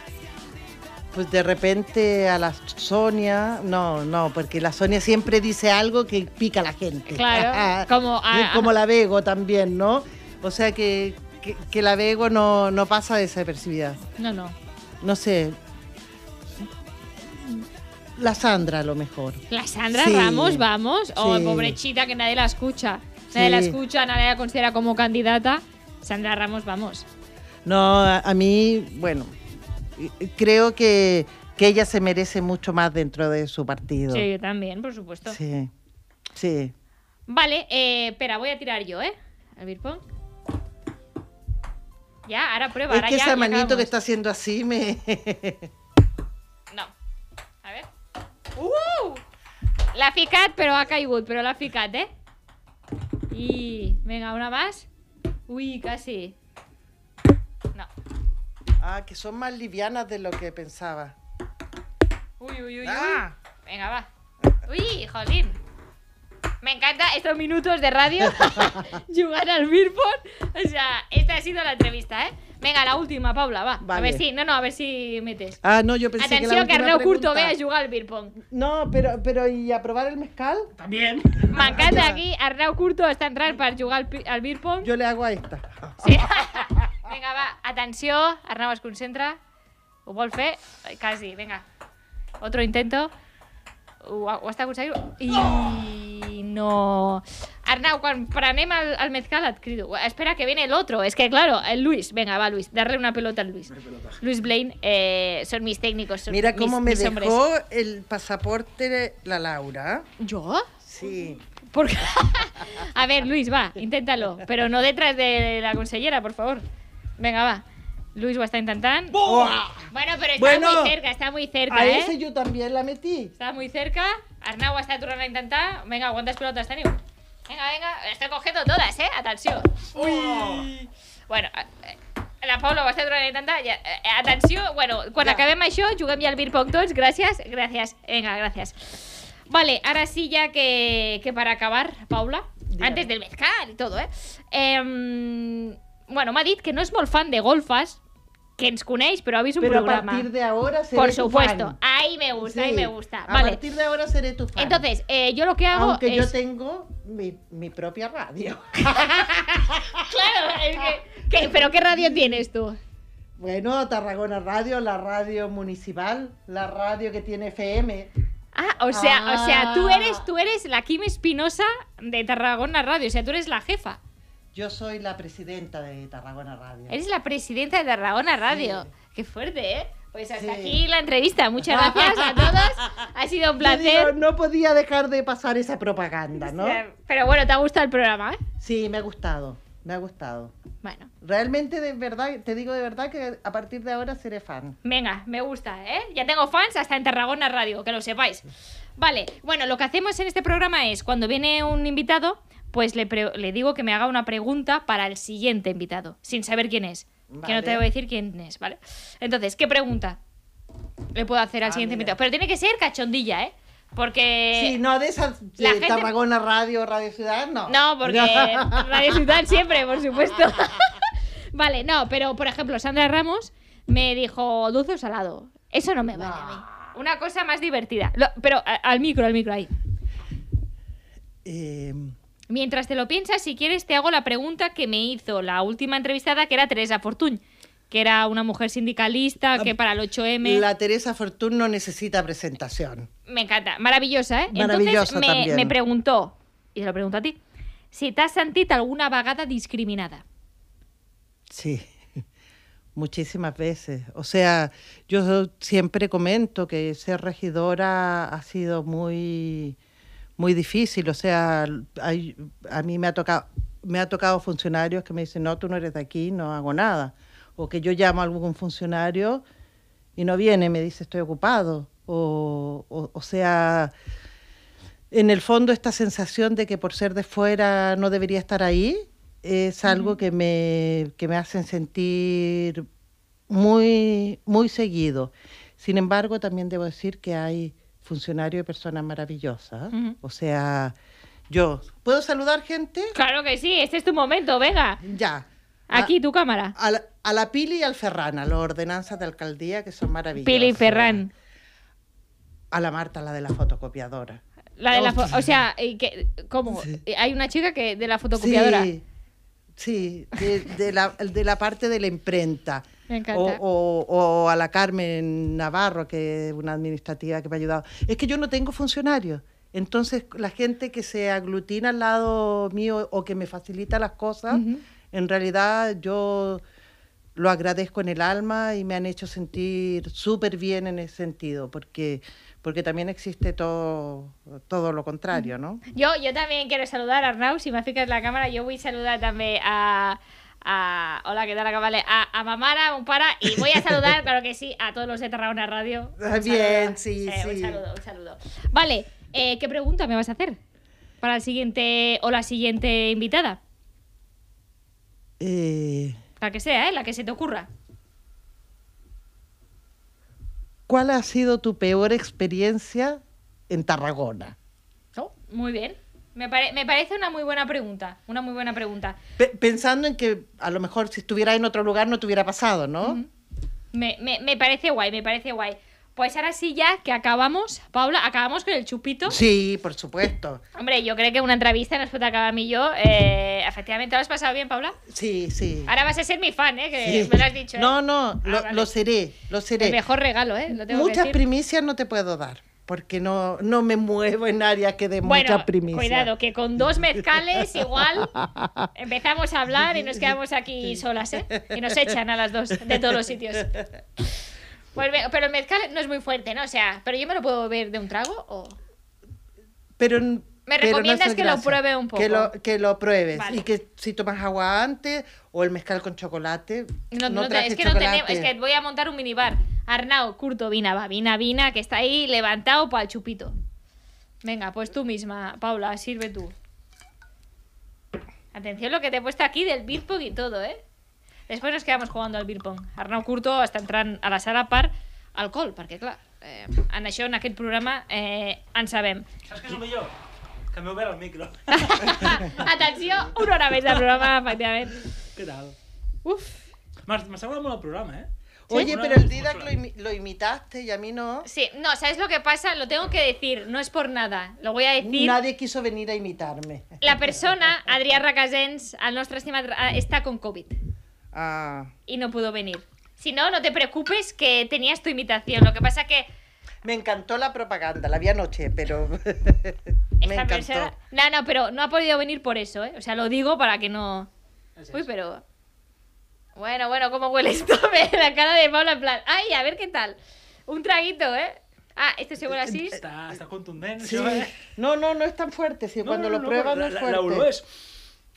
Pues de repente a la Sonia, no, no, porque la Sonia siempre dice algo que pica a la gente. Claro, como, como la Vego también, ¿no? O sea que, que, la Vego no, no pasa desapercibida. No, no no sé, la Sandra a lo mejor. La Sandra Ramos, vamos. Oh, pobre pobrechita que nadie la escucha. Nadie la escucha, nadie la considera como candidata. Sandra Ramos, vamos. No, a, mí, bueno, creo que, ella se merece mucho más dentro de su partido. Sí, yo también, por supuesto. Sí, sí. Vale, eh, espera, voy a tirar yo, ¿eh? Ya, ahora prueba. Es que esa manito que está haciendo así me. no. A ver. ¡Uh! La ficat, pero acá hay wood, pero la ficat, ¿eh? Y. Venga, una más. Uy, casi. No. Ah, que son más livianas de lo que pensaba. Uy, uy, uy. Ah. Venga, va. Uy, jolín. Me encanta estos minutos de radio. Jugar al Birpon. O sea, esta ha sido la entrevista, ¿eh? Venga, la última, Paula, va. A ver si, no, no, a ver si metes. Ah, no, yo pensé que la Arnau Curto ve a jugar al Birpong. No, pero, pero ¿y a probar el mezcal? También. Me encanta aquí, Arnau Curto está entrar para jugar al Birpong. Yo le hago a esta. Sí. Venga, va, atención Arnau se concentra. Casi, venga Venga, Otro intento. ¿O hasta i no... Arnau, quan prenem el, el mezcal et crido. Espera, que viene el otro. Es que, claro, el Luis. Venga, va, Luis. Darle una pelota al Luis. Pelota. Luis Blaine, eh, son mis técnicos. Son Mira mis, cómo me dejó hombres. el pasaporte la Laura. ¿Yo? Sí. Porque... A ver, Luis, va, inténtalo. Pero no detrás de la consellera, por favor. Venga, va. Luis ho està intentant. Buah! Bueno, pero está muy cerca, está muy cerca. A ¿eh? ese yo también la metí. Está muy cerca. Arnau, está tu a intentar. Venga, ¿cuántas pelotas tenéis? Venga, venga. Estoy cogiendo todas, ¿eh? Atención. Uy. Oh. Bueno, eh, la Paula va a durant tanta... intentar. Eh, eh, Atención. bueno, cuando acabemos acabem juguemos ya al beer pong gracias, Gracias. Gracias. Vale, ahora sí ya que, que para acabar, Paula, antes del mezcal y todo, ¿eh? eh bueno, m'ha que no es muy fan de golfas que ens coneix, però ha un pero programa. a partir de ahora seré Por supuesto. Ahí me gusta, ahí me gusta. A partir de ahora seré tu fan. Entonces, eh, yo lo que hago Aunque yo tengo mi, propia radio. claro, ¿Pero qué radio tienes tú? Bueno, Tarragona Radio, la radio municipal, la radio que tiene FM. Ah, o sea, o sea, tú ah. eres, tú eres la Kim Espinosa de Tarragona Radio, o sea, tú eres la jefa. Yo soy la presidenta de Tarragona Radio. Eres la presidenta de Tarragona Radio. Qué fuerte, ¿eh? Pues hasta aquí la entrevista. Muchas gracias a todos. Ha sido un placer. no podía dejar de pasar esa propaganda, ¿no? Pero bueno, ¿te ha gustado el programa? Eh? Sí, me ha gustado. Me ha gustado. Bueno. Realmente, de verdad, te digo de verdad que a partir de ahora seré fan. Venga, me gusta, ¿eh? Ya tengo fans hasta en Tarragona Radio, que lo sepáis. Vale, bueno, lo que hacemos en este programa es, cuando viene un invitado, pues le, digo que me haga una pregunta para el siguiente invitado, sin saber quién es. Que no te debo decir quién es, ¿vale? Entonces, ¿qué pregunta le puedo hacer al siguiente invitado? Pero tiene que ser cachondilla, ¿eh? Porque. Sí, no de esa de Tarragona Radio, Radio Ciudad, no. No, porque Radio Ciudad siempre, por supuesto. vale, no, pero por ejemplo, Sandra Ramos me dijo dulce o salado. Eso no me vale a mí. Una cosa más divertida. pero al micro, al micro ahí. Eh, Mientras te lo piensas, si quieres, te hago la pregunta que me hizo la última entrevistada, que era Teresa Fortuny que era una mujer sindicalista, que ah, para el 8M... La Teresa Fortun no necesita presentación. Me encanta, maravillosa, ¿eh? Maravillosa Entonces me, preguntó, y se lo pregunto a ti, si te has sentido alguna vagada discriminada. Sí, muchísimas veces. O sea, yo siempre comento que ser regidora ha sido muy muy difícil. O sea, hay, a mí me ha tocado me ha tocado funcionarios que me dicen, no, tú no eres de aquí, no hago nada. O que yo llamo a algún funcionario y no viene, me dice, estoy ocupado. O, o, sea, en el fondo esta sensación de que por ser de fuera no debería estar ahí es algo que, me, que me hacen sentir muy, muy seguido. Sin embargo, también debo decir que hay funcionario de personas maravillosas. O sea, yo, ¿puedo saludar gente? Claro que sí, este es tu momento, venga. Ya. Aquí tu cámara. A la, Pili y al Ferran, a las ordenanzas de alcaldía que son maravillosas. Pili y Ferran. A la Marta, la de la fotocopiadora. La de la o sea, ¿cómo? Hay una chica que de la fotocopiadora. Sí, la, de la parte de la imprenta. O, a la Carmen Navarro, que es una administrativa que me ha ayudado. Es que yo no tengo funcionarios. Entonces, la gente que se aglutina al lado mío o que me facilita las cosas, en realidad yo lo agradezco en el alma y me han hecho sentir súper bien en ese sentido, porque porque también existe todo, todo lo contrario, ¿no? Yo, yo también quiero saludar a Arnau, si me fijas la cámara, yo voy a saludar también a, a. Hola, ¿qué tal? Acá? Vale, a, Mamara, a para y voy a saludar, claro que sí, a todos los de Tarragona Radio. Bien, sí, eh, sí. Un saludo, un saludo. Vale, eh, ¿qué pregunta me vas a hacer para el siguiente o la siguiente invitada? Eh. La que sea, ¿eh? La que se te ocurra. ¿Cuál ha sido tu peor experiencia en Tarragona? Oh, muy bien. Me, parece una muy buena pregunta, una muy buena pregunta. pensando en que a lo mejor si estuviera en otro lugar no te hubiera pasado, ¿no? me, me, me, parece guay, me parece guay. Pues ahora sí ya que acabamos, Paula, acabamos con el chupito. Sí, por supuesto. Hombre, yo creo que una entrevista nos puede acabar a mí y yo. Eh, efectivamente, ¿lo has pasado bien, Paula? Sí, sí. Ahora vas a ser mi fan, ¿eh? Que me lo has dicho. No, eh. no, ah, lo, seré, lo seré. El mejor regalo, ¿eh? Muchas primicias no te puedo dar porque no, no me muevo en área que de mucha primicia. Cuidado, que con dos mezcales igual empezamos a hablar y nos quedamos aquí solas, ¿eh? Y nos echan a las dos de todos los sitios. Pues, pero el mezcal no es muy fuerte, ¿no? O sea, ¿pero yo me lo puedo beber de un trago o...? Pero me recomiendas que lo pruebe un poco. Que lo, que lo pruebes. Y que si tomas agua antes o el mezcal con chocolate. No, no, es que no Es que voy a montar un minibar. Arnau, curto, vina, va, vina, vina, que está ahí levantado para el chupito. Venga, pues tú misma, Paula, sirve tú. Atención lo que te he puesto aquí del beer pong y todo, ¿eh? Después nos quedamos jugando al beer pong. Arnau Curto hasta entrar a la sala par alcohol, porque claro, eh, en això, en aquel programa, eh, en sabem. Saps es lo mejor? Que m'he el micro. Atención, una hora més de programa, efectivament. ¿Qué tal? Uf. Me más molt el programa, eh? Oye, pero el Didac lo, lo, imitaste y a mí no. Sí, no, ¿sabes lo que pasa? Lo tengo que decir, no es por nada. Lo voy a decir. Nadie quiso venir a imitarme. La persona, Adrià Racasens, al nuestro estima, eh, está con COVID. Ah. Y no pudo venir. Si no, no te preocupes que tenías tu imitación. Lo que pasa que... Me encantó la propaganda, la vi anoche, pero... esta persona... No, no, pero no ha podido venir por eso, ¿eh? O sea, lo digo para que no... Uy, pero... Bueno, bueno, ¿cómo huele esto? la cara de Paula en plan... ¡Ay, a ver qué tal! Un traguito, ¿eh? Ah, este se huele así. Está, está contundente. ¿eh? No, no, no es tan fuerte. Si cuando lo pruebas no es fuerte. La, la es...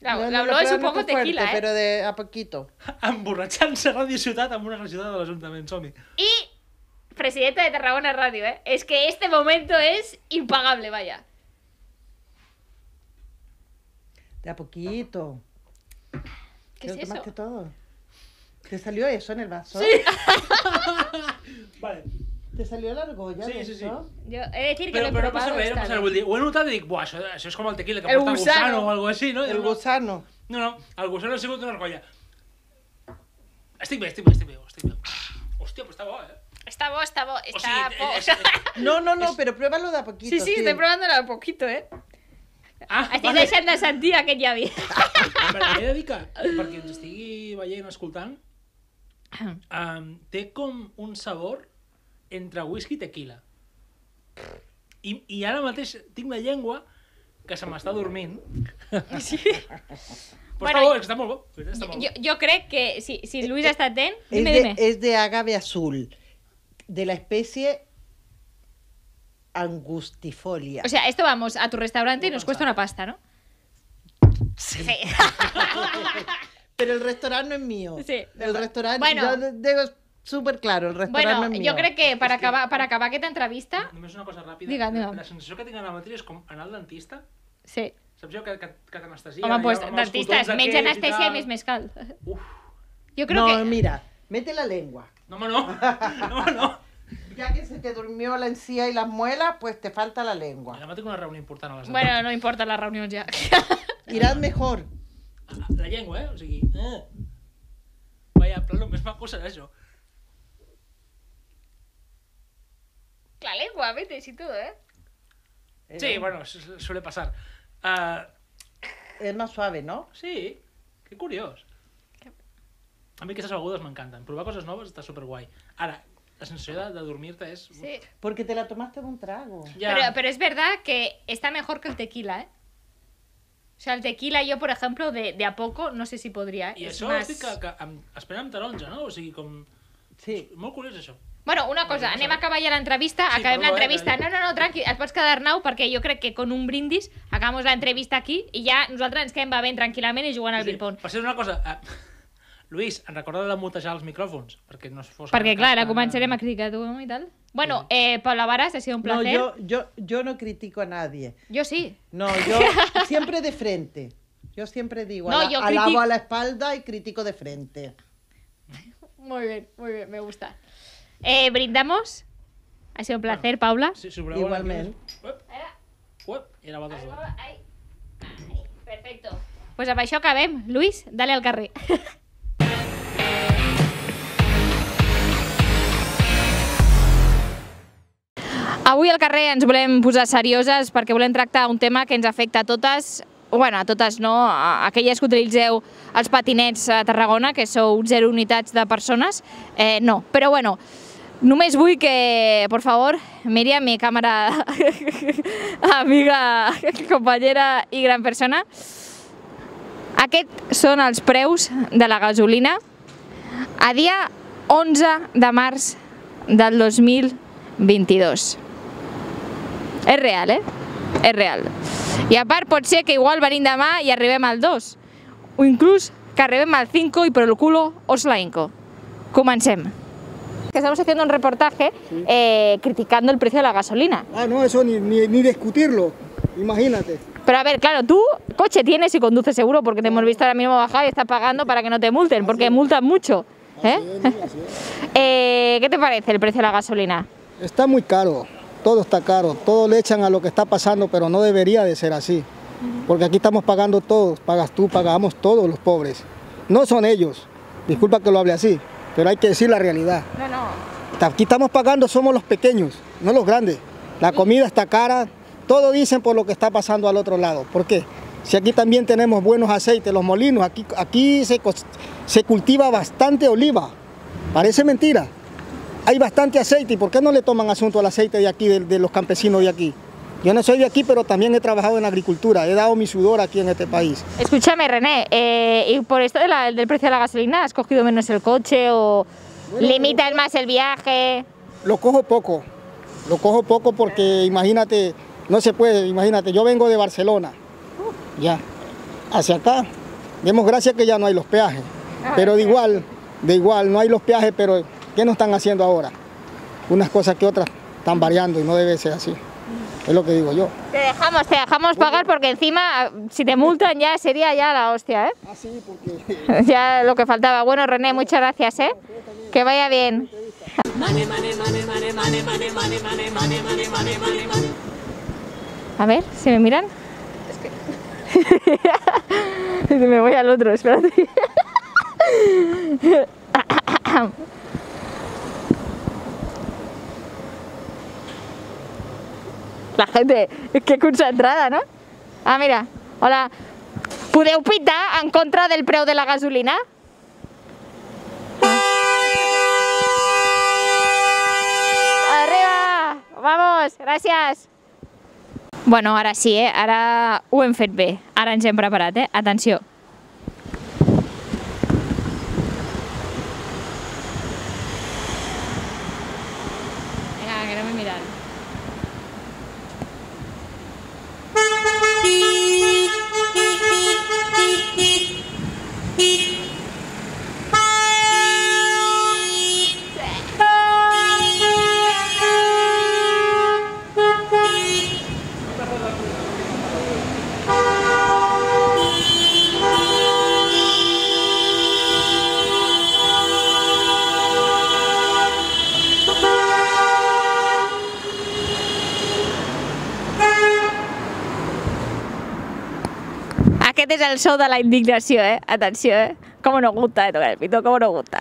La, la un poco tequila, ¿eh? Pero de a poquito. Amborracharse, Radio Ciudad, amb una asunto de somi y presidenta de Tarragona Radio, eh? Es que este momento es impagable, vaya. a poquito. ¿Qué es que Más que todo. ¿Te salió eso en el vaso? Sí. vale. ¿Te salió la argolla? Sí, sí, sí. Yo, he de decir que pero, lo he pero no pasa nada, no pasa nada. O en un tablet, buah, eso, es como el tequila que el aporta gusano. gusano. o algo así, ¿no? El, gusano. No, no, al gusano se encuentra una argolla. Estoy bien, estoy bien, estoy bien, estoy bien. Hostia, pues está vos, ¿eh? Está vos, está vos, oh, está vos. no, no, no, pero pruébalo de a poquito. Sí, sí, sí, estoy probándolo de a poquito, ¿eh? Ah, Estic vale. deixant de sentir aquest llavi. Perquè he de dir que, perquè ens estigui veient, escoltant, um, té com un sabor entre whisky i tequila. I, I ara mateix tinc la llengua que se m'està dormint. Sí. Pues bueno, está bo, está bo, está bo. Yo, yo, creo que si, si eh, Luis eh, está atent, dime, dime. Es de agave azul, de la especie angustifolia. O sea, esto vamos a tu restaurante y nos cuesta una pasta, ¿no? Sí. sí. Pero el restaurante no es mío. Sí. El restaurante, bueno. yo digo súper claro, el restaurante bueno, no es mío. Bueno, yo creo que para, es acabar, que... per acabar aquesta entrevista... Només una cosa ràpida. Diga, diga. La sensació que tinc en la matriz és com anar al dentista. Sí. Saps jo que, que, que t'anestesia? Home, doncs, pues, dentistes, menys anestèsia i, i més mescal. Uf. Jo crec no, que... mira, mete la lengua. No, home, no. No, no. ya que se te durmió la encía y las muelas, pues te falta la lengua. Además tengo una reunión importante. bueno, no importa la reunión ya. Irás mejor. Ah, la, lengua, ¿eh? O sea, eh. Vaya, plano lo más cosa de eso. La lengua, vete, y todo, ¿eh? ¿eh? Sí, bueno, suele pasar. Ah, es más suave, ¿no? Sí, qué curioso. A mí que me encantan. Probar cosas nuevas está súper guay. Ahora... La sensación de, de dormirte es... Sí. Porque te la tomaste un trago. Ya. Pero, pero es verdad que está mejor que el tequila, ¿eh? O sea, el tequila jo, per exemple, de, de a poco, no sé si podria. Eh? I és això és más... que, que amb, esperant amb taronja, no? O sigui, com... Sí. Molt curiós, això. Bueno, una cosa, anem a acabar ja l'entrevista, sí, acabem eh, l'entrevista. No, no, no, tranqui, et pots quedar, Nau, perquè jo crec que con un brindis acabamos l'entrevista aquí i ja nosaltres ens quedem bevent tranquil·lament i jugant al sí, ping-pong. Per ser una cosa, eh, Lluís, en recorda de mutejar els micròfons, perquè no fos... Perquè, clar, ara començarem a criticar tu i tal. Bueno, sí. eh, Paula Varas, ha sido un placer. No, yo, yo, yo no critico a nadie. Yo sí. No, yo siempre de frente. Yo siempre digo, no, yo alabo a la espalda y critico de frente. Muy bien, muy bien, me gusta. Eh, brindamos. Ha sido un placer, bueno, Paula. Sí, Igualmente. Era... Perfecto. Pues amb això acabem. Luis, dale al carrer. Avui al carrer ens volem posar serioses perquè volem tractar un tema que ens afecta a totes, bueno, a totes no, a aquelles que utilitzeu els patinets a Tarragona, que sou zero unitats de persones, eh, no. Però bueno, només vull que, per favor, Miriam, mi càmera amiga, companyera i gran persona, aquests són els preus de la gasolina a dia 11 de març del 2022. Es real, eh? Es real. Y a por pot ser que igual venim más y arribem al 2, o incluso que arribem al 5 y por el culo os la inco. Comencem. Que estamos haciendo un reportaje eh, criticando el precio de la gasolina. Ah, no, eso ni, ni, discutirlo, imagínate. Pero a ver, claro, tú coche tienes y conduces seguro porque te hemos visto ahora mismo bajar y estás pagando para que no te multen, porque multan mucho. ¿eh? Eh, ¿Qué te parece el precio de la gasolina? Está muy caro todo está caro, todo le echan a lo que está pasando, pero no debería de ser así. Porque aquí estamos pagando todos, pagas tú, pagamos todos los pobres. No son ellos, disculpa que lo hable así, pero hay que decir la realidad. No, no. Aquí estamos pagando, somos los pequeños, no los grandes. La comida está cara, todo dicen por lo que está pasando al otro lado. ¿Por qué? Si aquí también tenemos buenos aceites, los molinos, aquí, aquí se cultiva bastante oliva. Parece mentira, hay bastante aceite. ¿Y por qué no le toman asunto al aceite de aquí, de, los campesinos de aquí? Yo no soy de aquí, pero también he trabajado en agricultura, he dado mi sudor aquí en este país. Escúchame, René, eh, ¿y por esto del precio de la gasolina has cogido menos el coche o limitan limitas más el viaje? Lo cojo poco, lo cojo poco porque imagínate, no se puede, imagínate, yo vengo de Barcelona, ya, hacia acá, demos gracias que ya no hay los peajes, ah, pero de igual, de igual, no hay los peajes, pero ¿Qué no están haciendo ahora? Unas cosas que otras están variando y no debe ser así. Es lo que digo yo. Te dejamos, te dejamos pagar porque encima si te multan ya sería ya la hostia, ¿eh? Ah, sí, porque... ya lo que faltaba. Bueno, René, muchas gracias, ¿eh? Que vaya bien. A ver, si me miran. me voy al otro, espérate. La gente, que concentrada, ¿no? Ah, mira, hola. ¿Podeu pitar en contra del preu de la gasolina? Arriba! Vamos, gràcies! Bueno, ara sí, eh? Ara ho hem fet bé. Ara ens hem preparat, eh? Atenció. el show de la indignación, eh? Atención, eh? Como nos gusta, de eh, tocar el pito, no gusta.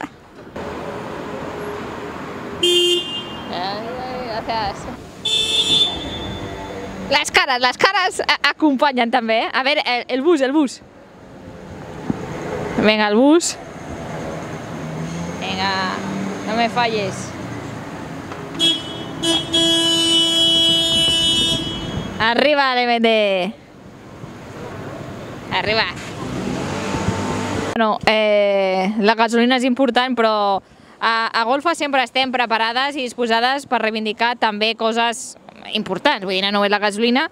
Las caras, las caras acompañan también, eh? A ver, el, bus, el bus. Venga, el bus. Venga, no me falles. Arriba, mete Arriba. Bueno, eh, la gasolina és important, però a, a Golfa sempre estem preparades i disposades per reivindicar també coses importants, vull dir, no només la gasolina.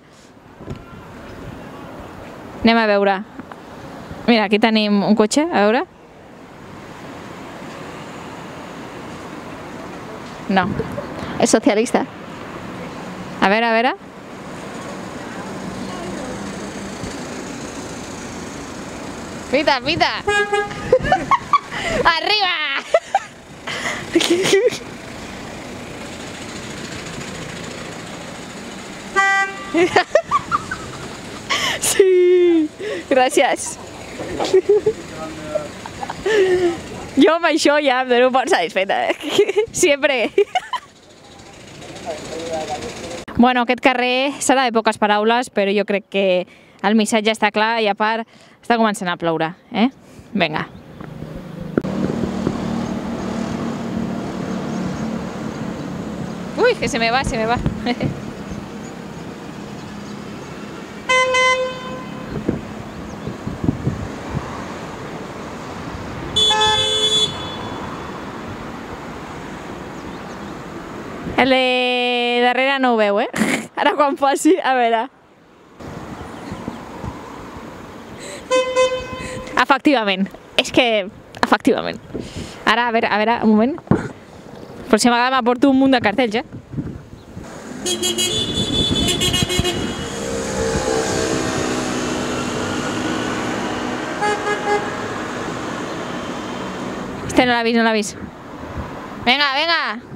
Anem a veure. Mira, aquí tenim un cotxe, a veure. No. És socialista. A veure, a veure. Pita, pita. Arriba. Sí, gràcies. Jo amb això ja em dono per satisfeta, eh? Sempre. Bueno, aquest carrer serà de poques paraules, però jo crec que el ya está clara y a está como començant a ploure. Eh? ¡Venga! Uy, que se me va, se me va. El de darrere no veo, eh? Ahora quan passi, a verá. Efectivament. És que, efectivament. Ara, a veure, a veure, un moment. Per si m'agrada m'aporto un munt de cartells, eh? Este no l'ha vist, no l'ha vist. Vinga, vinga!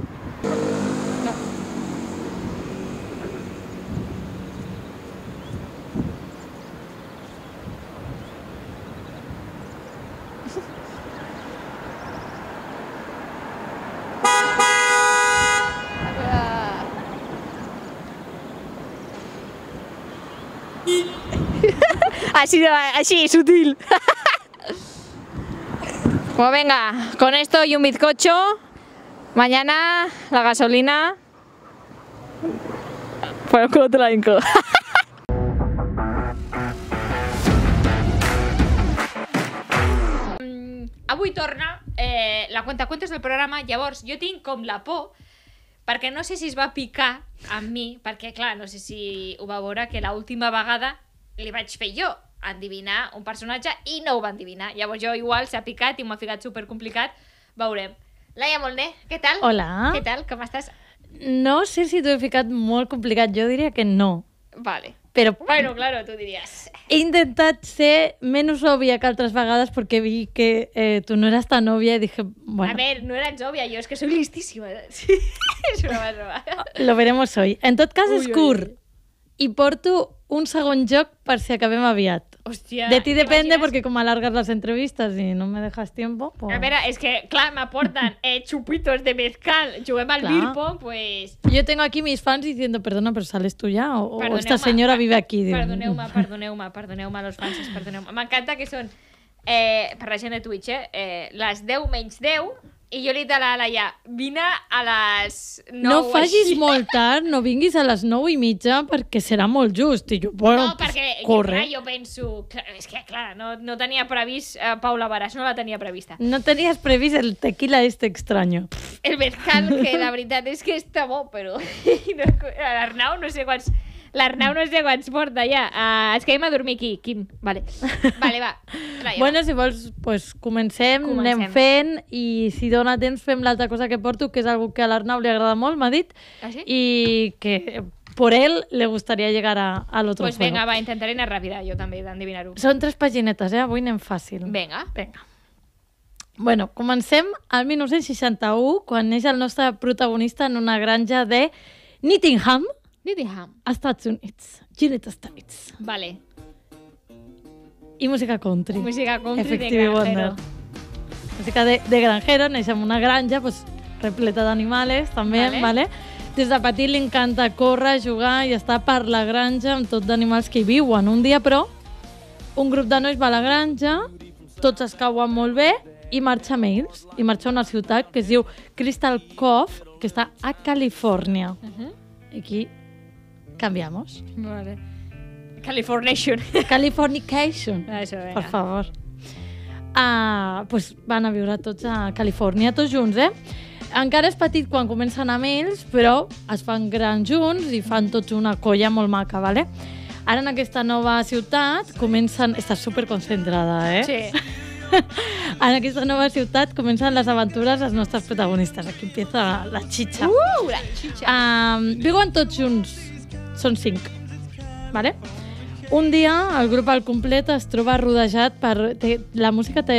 Ha así, sutil. Pues venga, con esto y un bizcocho, mañana la gasolina Pues el culo te la A Avui torna eh, La cuenta cuentos del programa, llavors jo tinc com la po que no sé si os va a picar A mí, porque claro, no sé si ho va la que vagada le va a fer yo. endivinar un personatge i no ho va endivinar. Llavors jo igual s'ha picat i m'ha ficat super complicat. Veurem. Laia Molné, què tal? Hola. Què tal? Com estàs? No sé si t'ho he ficat molt complicat. Jo diria que no. Vale. Però... Bueno, claro, tu diries. He intentat ser menos obvia que altres vegades perquè vi que eh, tu no eras tan òbvia i dije, bueno... A ver, no eras obvia, jo es que soy listísima. Sí, és una broma. Ah, lo veremos hoy. En tot cas, ui, és curt. Ui. I porto un segon joc per si acabem aviat. de ti depende porque como alargas las entrevistas y no me dejas tiempo, pues... A ver, es que, claro, me aportan eh, chupitos de mezcal, yo al pues... Yo tengo aquí mis fans diciendo, perdona, pero sales tú ya, o, esta señora vive aquí. Perdoneuma, perdoneuma, perdoneuma a los fans, perdoneu-me. encanta que son eh, para la gente de Twitch, eh, eh las deu 10 10, I jo li he dit a la Laia, vine a les 9 No facis així. molt tard, no vinguis a les 9 i mitja perquè serà molt just. I jo, bueno, no, perquè corre. Jo, jo penso... és que, clar, no, no tenia previst... Eh, Paula Baràs no la tenia prevista. No tenies previst el tequila este extraño. El mezcal, que la veritat és que està bo, però... L'Arnau no sé quants L'Arnau no sé es porta ja. Uh, es que a dormir aquí, Quim. Vale, vale va. Traia. Bueno, si vols, pues, comencem, comencem, anem fent i si dona temps fem l'altra cosa que porto, que és algo que a l'Arnau li agrada molt, m'ha dit, ah, sí? i que per ell le gustaría llegar a, a l'altre pues juego. venga, va, intentaré anar ràpida jo també d'endevinar-ho. Són tres paginetes, eh? Avui anem fàcil. Venga. Venga. Bueno, comencem al 1961, quan neix el nostre protagonista en una granja de Nottingham, Needham. Estats Units. United Estats. Vale. I música country. Música country Efectiu de granjero. Música de, de granjero, neix en una granja pues, repleta d'animals, també, vale. vale? Des de petit li encanta córrer, jugar i estar per la granja amb tot d'animals que hi viuen. Un dia, però, un grup de nois va a la granja, tots es cauen molt bé i marxa amb ells. I marxa a una ciutat que es diu Crystal Cove, que està a Califòrnia. Uh mhm. -huh. Aquí Cambiamos. Vale. Californication. Californication. Eso venga. Per favor. Uh, pues van a viure tots a Califòrnia, tots junts, eh? Encara és petit quan comencen a amb ells, però es fan grans junts i fan tots una colla molt maca, vale? Ara en aquesta nova ciutat comencen... Estàs superconcentrada, eh? Sí. en aquesta nova ciutat comencen les aventures dels nostres protagonistes. Aquí empieza la xitxa. Uh, la xitxa! Um, viuen tots junts són cinc. Vale? Un dia el grup al complet es troba rodejat per... Té, la música te,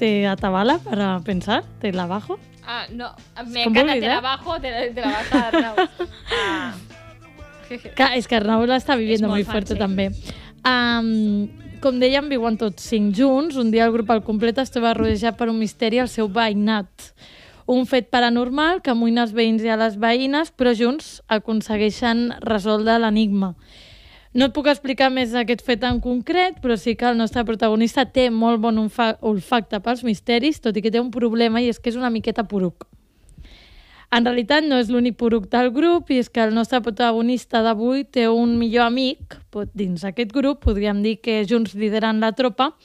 te atabala per pensar, te la bajo. Ah, no, me encanta, te la eh? bajo, te, te la baja Arnau. ah. és que Arnau l'està vivint molt fort, sí. també. Um, com dèiem, viuen tots cinc junts. Un dia el grup al complet es troba rodejat per un misteri al seu veïnat. Un fet paranormal que amoïna els veïns i a les veïnes, però junts aconsegueixen resoldre l'enigma. No et puc explicar més aquest fet en concret, però sí que el nostre protagonista té molt bon olfacte pels misteris, tot i que té un problema i és que és una miqueta poruc. En realitat no és l'únic poruc del grup i és que el nostre protagonista d'avui té un millor amic dins aquest grup, podríem dir que junts lideren la tropa,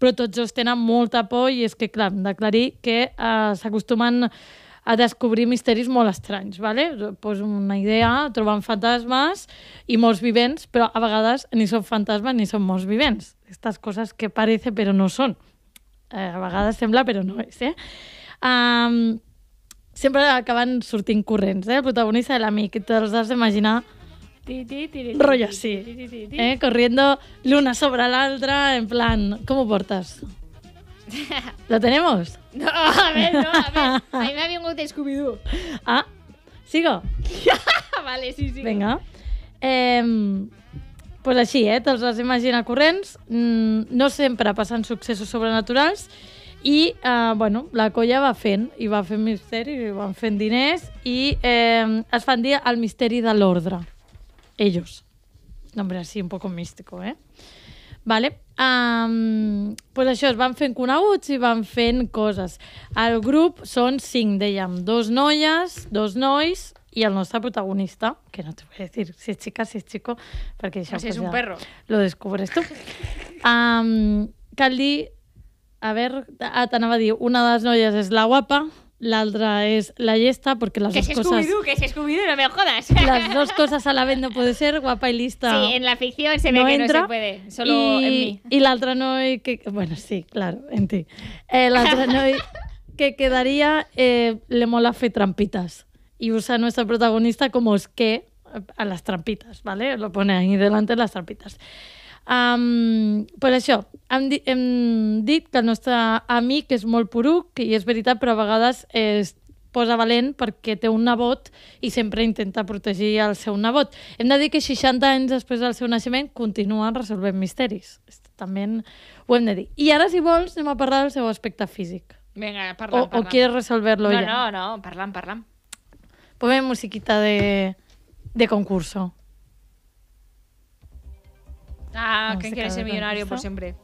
però tots dos tenen molta por i és que, clar, hem d'aclarir que eh, s'acostumen a descobrir misteris molt estranys, ¿vale? pues una idea, troben fantasmes i morts vivents, però a vegades ni són fantasmes ni són morts vivents. Estas coses que parece però no són. Eh, a vegades sembla però no és, eh? Um, sempre acaben sortint corrents, eh? El protagonista i l'amic, te'ls has d'imaginar Rollo así. ¿eh? Corriendo luna sobre la otra, en plan, ¿cómo portas? ¿Lo tenemos? No, a ver, no, a ver. A mí me ha vingut Scooby-Doo. Ah, sigo? vale, sí, sí. Venga. Eh, pues així, eh? Te'ls vas imaginar corrents. Mm, no sempre passen successos sobrenaturals. I, eh, bueno, la colla va fent, i va fent misteri, i van fent diners, i eh, es fan dir el misteri de l'ordre ellos. Nombre así un poco místico, eh? Vale? Um, pues això, es van fent coneguts i van fent coses. El grup són cinc, dèiem, dos noies, dos nois i el nostre protagonista, que no te voy a decir si es chica, si es chico, perquè això... Si pues, és un perro. Lo descobres tu. Um, cal dir... A veure, t'anava a dir, una de les noies és la guapa, la otra es la yesta, porque las cosas... dos es cosas... Que es scooby no me jodas. Las dos cosas a la vez no puede ser, guapa y lista. Sí, en la ficción se no entra, no se puede, solo en mí. Y la otra no hay que... Bueno, sí, claro, en ti. Eh, la otra no hay que quedaría eh, le mola fe trampitas. Y usa a nuestra protagonista como es que a las trampitas, ¿vale? Lo pone ahí delante las trampitas. Um, per això, hem, di hem dit que el nostre amic és molt poruc, i és veritat, però a vegades es posa valent perquè té un nebot i sempre intenta protegir el seu nebot. Hem de dir que 60 anys després del seu naixement continuen resolvent misteris. També ho hem de dir. I ara, si vols, anem a parlar del seu aspecte físic. Vinga, parlem, o, parlem. O quieres resolverlo no, ja? No, no, parlem, parlem. Pobre musiquita de, de concurso. Ah, no, que quiere ser millonario por siempre.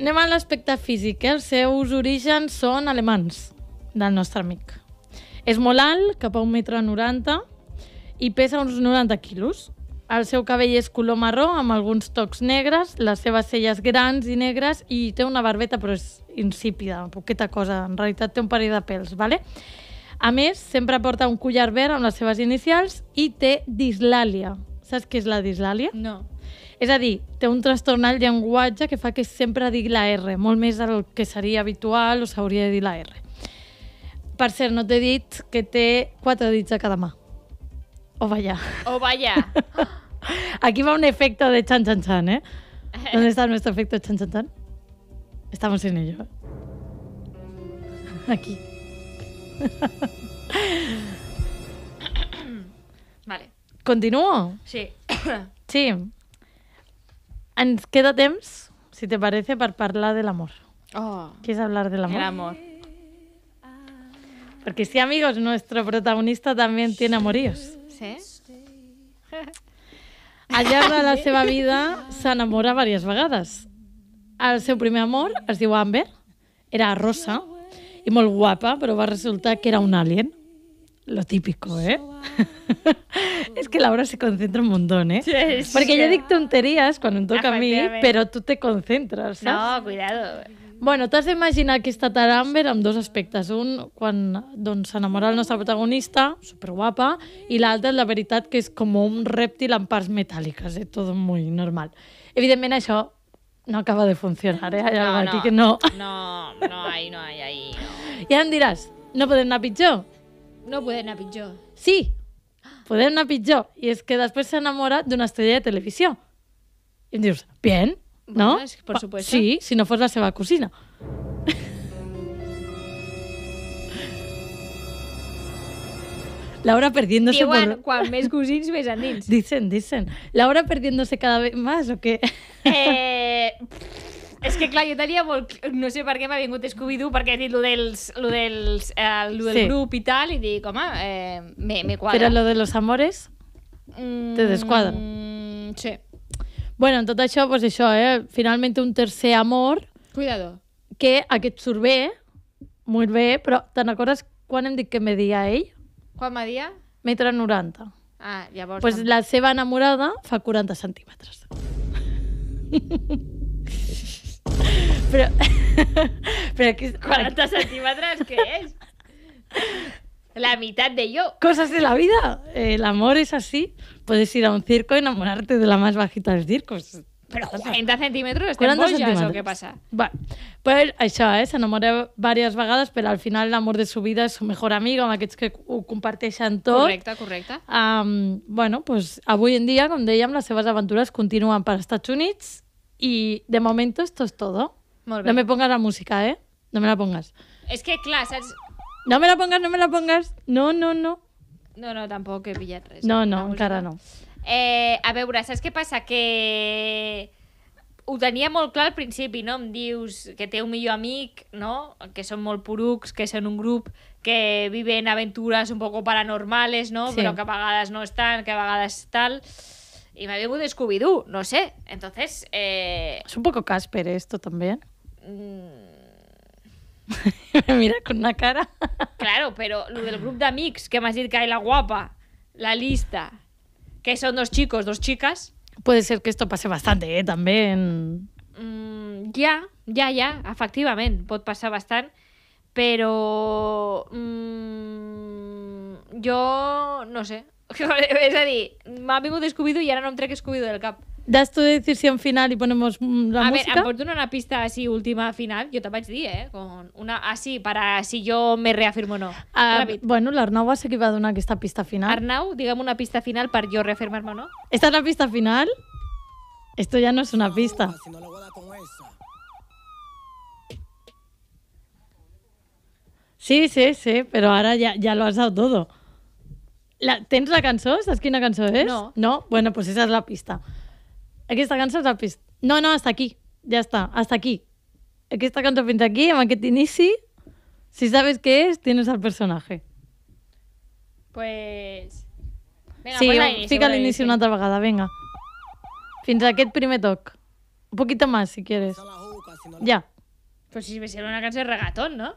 Anem a l'aspecte físic. Eh? Els seus orígens són alemans, del nostre amic. És molt alt, cap a metre m, i pesa uns 90 quilos. El seu cabell és color marró, amb alguns tocs negres, les seves celles grans i negres, i té una barbeta, però és insípida, poqueta cosa. En realitat té un parell de pèls, ¿vale? A més, sempre porta un collar verd amb les seves inicials i té dislàlia. Saps què és la dislàlia? No. És a dir, té un trastorn al llenguatge que fa que sempre digui la R, molt més del que seria habitual o s'hauria de dir la R. Per cert, no t'he dit que té quatre dits a cada mà. O oh, vaya. O oh, vaya. Aquí va un efecte de chan chan chan, ¿eh? eh. On el nostre efecte de chan chan chan? Estamos en ello. Aquí. Vale. Continuo? Sí. Sí. Ens queda temps, si te parece, per parlar de l'amor. Oh. ¿Quieres hablar del amor? El amor. Porque sí, amigos, nuestro protagonista también tiene amoríos. Sí? Al llarg de la seva vida s'enamora diverses vegades. El seu primer amor es diu Amber, era rosa i molt guapa, però va resultar que era un alien lo típico, ¿eh? es que Laura se concentra un montón, ¿eh? Sí, Porque sí. yo digo tonterías cuando me toca a mí, pero tú te concentras, ¿sabes? No, cuidado. Bueno, t'has d'imaginar aquesta Taramber amb dos aspectes. Un, quan doncs, s'enamora doncs, el nostre protagonista, superguapa, i l'altre, la veritat, que és com un rèptil amb parts metàl·liques, eh? tot molt normal. Evidentment, això no acaba de funcionar, eh? Hi no, no, aquí que no. No, no, hay, no, hay ahí no. Ja em diràs, no podem anar pitjor? No poder anar pitjor. Sí, podem anar pitjor. I és que després s'enamora d'una estrella de televisió. I em dius, bien, no? Bueno, es, por supuesto. Sí, si no fos la seva cosina. Laura perdiéndose Diuen, por... quan més cosins, més endins. Dicen, dicen. Laura perdiéndose cada vez más, o què? Eh... És que clar, jo tenia molt... No sé per què m'ha vingut Scooby-Doo, perquè he dit lo, dels, lo, dels, eh, lo del sí. grup i tal, i dic, home, eh, me, me cuadra. Però lo de los amores mm, te desquadra. Mm, sí. Bueno, en tot això, pues això, eh? Finalment un tercer amor... Cuidado. Que aquest surt bé, molt bé, però te'n recordes quan hem dit que media ell? Quan media? Metre 90. Ah, llavors... Pues la seva enamorada fa 40 centímetres. Però... Però aquí... 40 centímetres, què és? La mitad de jo. Cosas de la vida. El eh, amor és així. Puedes ir a un circo y enamorarte de la més bajita dels circos. Però 40 centímetres estem boges o què passa? Va, pues això, eh? s'enamora diverses vegades, però al final l'amor de su vida és su millor amic, amb aquests que ho comparteixen tot. Correcte, correcte. Um, bueno, pues, avui en dia, com dèiem, les seves aventures continuen per als Estats Units i de moment esto es todo. Molt bé. No me pongas la música, eh? No me la pongas. És que, clar, saps... No me la pongas, no me la pongas. No, no, no. No, no, tampoc he pillat res. No, eh, no, encara no. Eh, a veure, saps què passa? Que ho tenia molt clar al principi, no? Em dius que té un millor amic, no? Que són molt porucs, que són un grup que viven aventures un poco paranormales, no? Sí. Però que a vegades no estan, que a vegades tal... Y me ha vingut Scooby-Doo, no sé. Entonces... Eh... Es un poco Casper eh, esto también. Me mm. mira con una cara. Claro, pero lo del grupo de amigos que me has dicho que hay la guapa, la lista, que son dos chicos, dos chicas. Puede ser que esto pase bastante, ¿eh? También. Mm, ya, ya, ya, efectivament, pot passar bastant, però mm, jo no sé. és a dir, m'ha vingut scooby i ara no em trec scooby del cap. Das tu decisió final i ponemos mm, la a música. A ver, ¿aporto una pista así última final? Jo te vaig dir, eh? Con una así, para si jo me reafirmo o no. Uh, bueno, l'Arnau va ser qui va donar aquesta pista final. Arnau, digue'm una pista final per jo reafirmar-me o no. Esta es la pista final? Esto ya no es una pista. Sí, sí, sí, però ara ja, ja lo has dado todo. La, ¿Tens la cançó? ¿Saps quina cançó és? No. No? Bueno, pues esa és la pista. Aquesta cançó és la pista. No, no, hasta aquí. Ja està, hasta aquí. Aquesta cançó fins aquí, amb aquest inici. Si sabes què és, tienes el personatge. Pues... Venga, sí, inici, fica l'inici una altra vegada, venga. Fins a aquest primer toc. Un poquito más, si quieres. Ja. Pues si me sirve una canción de regatón, ¿no?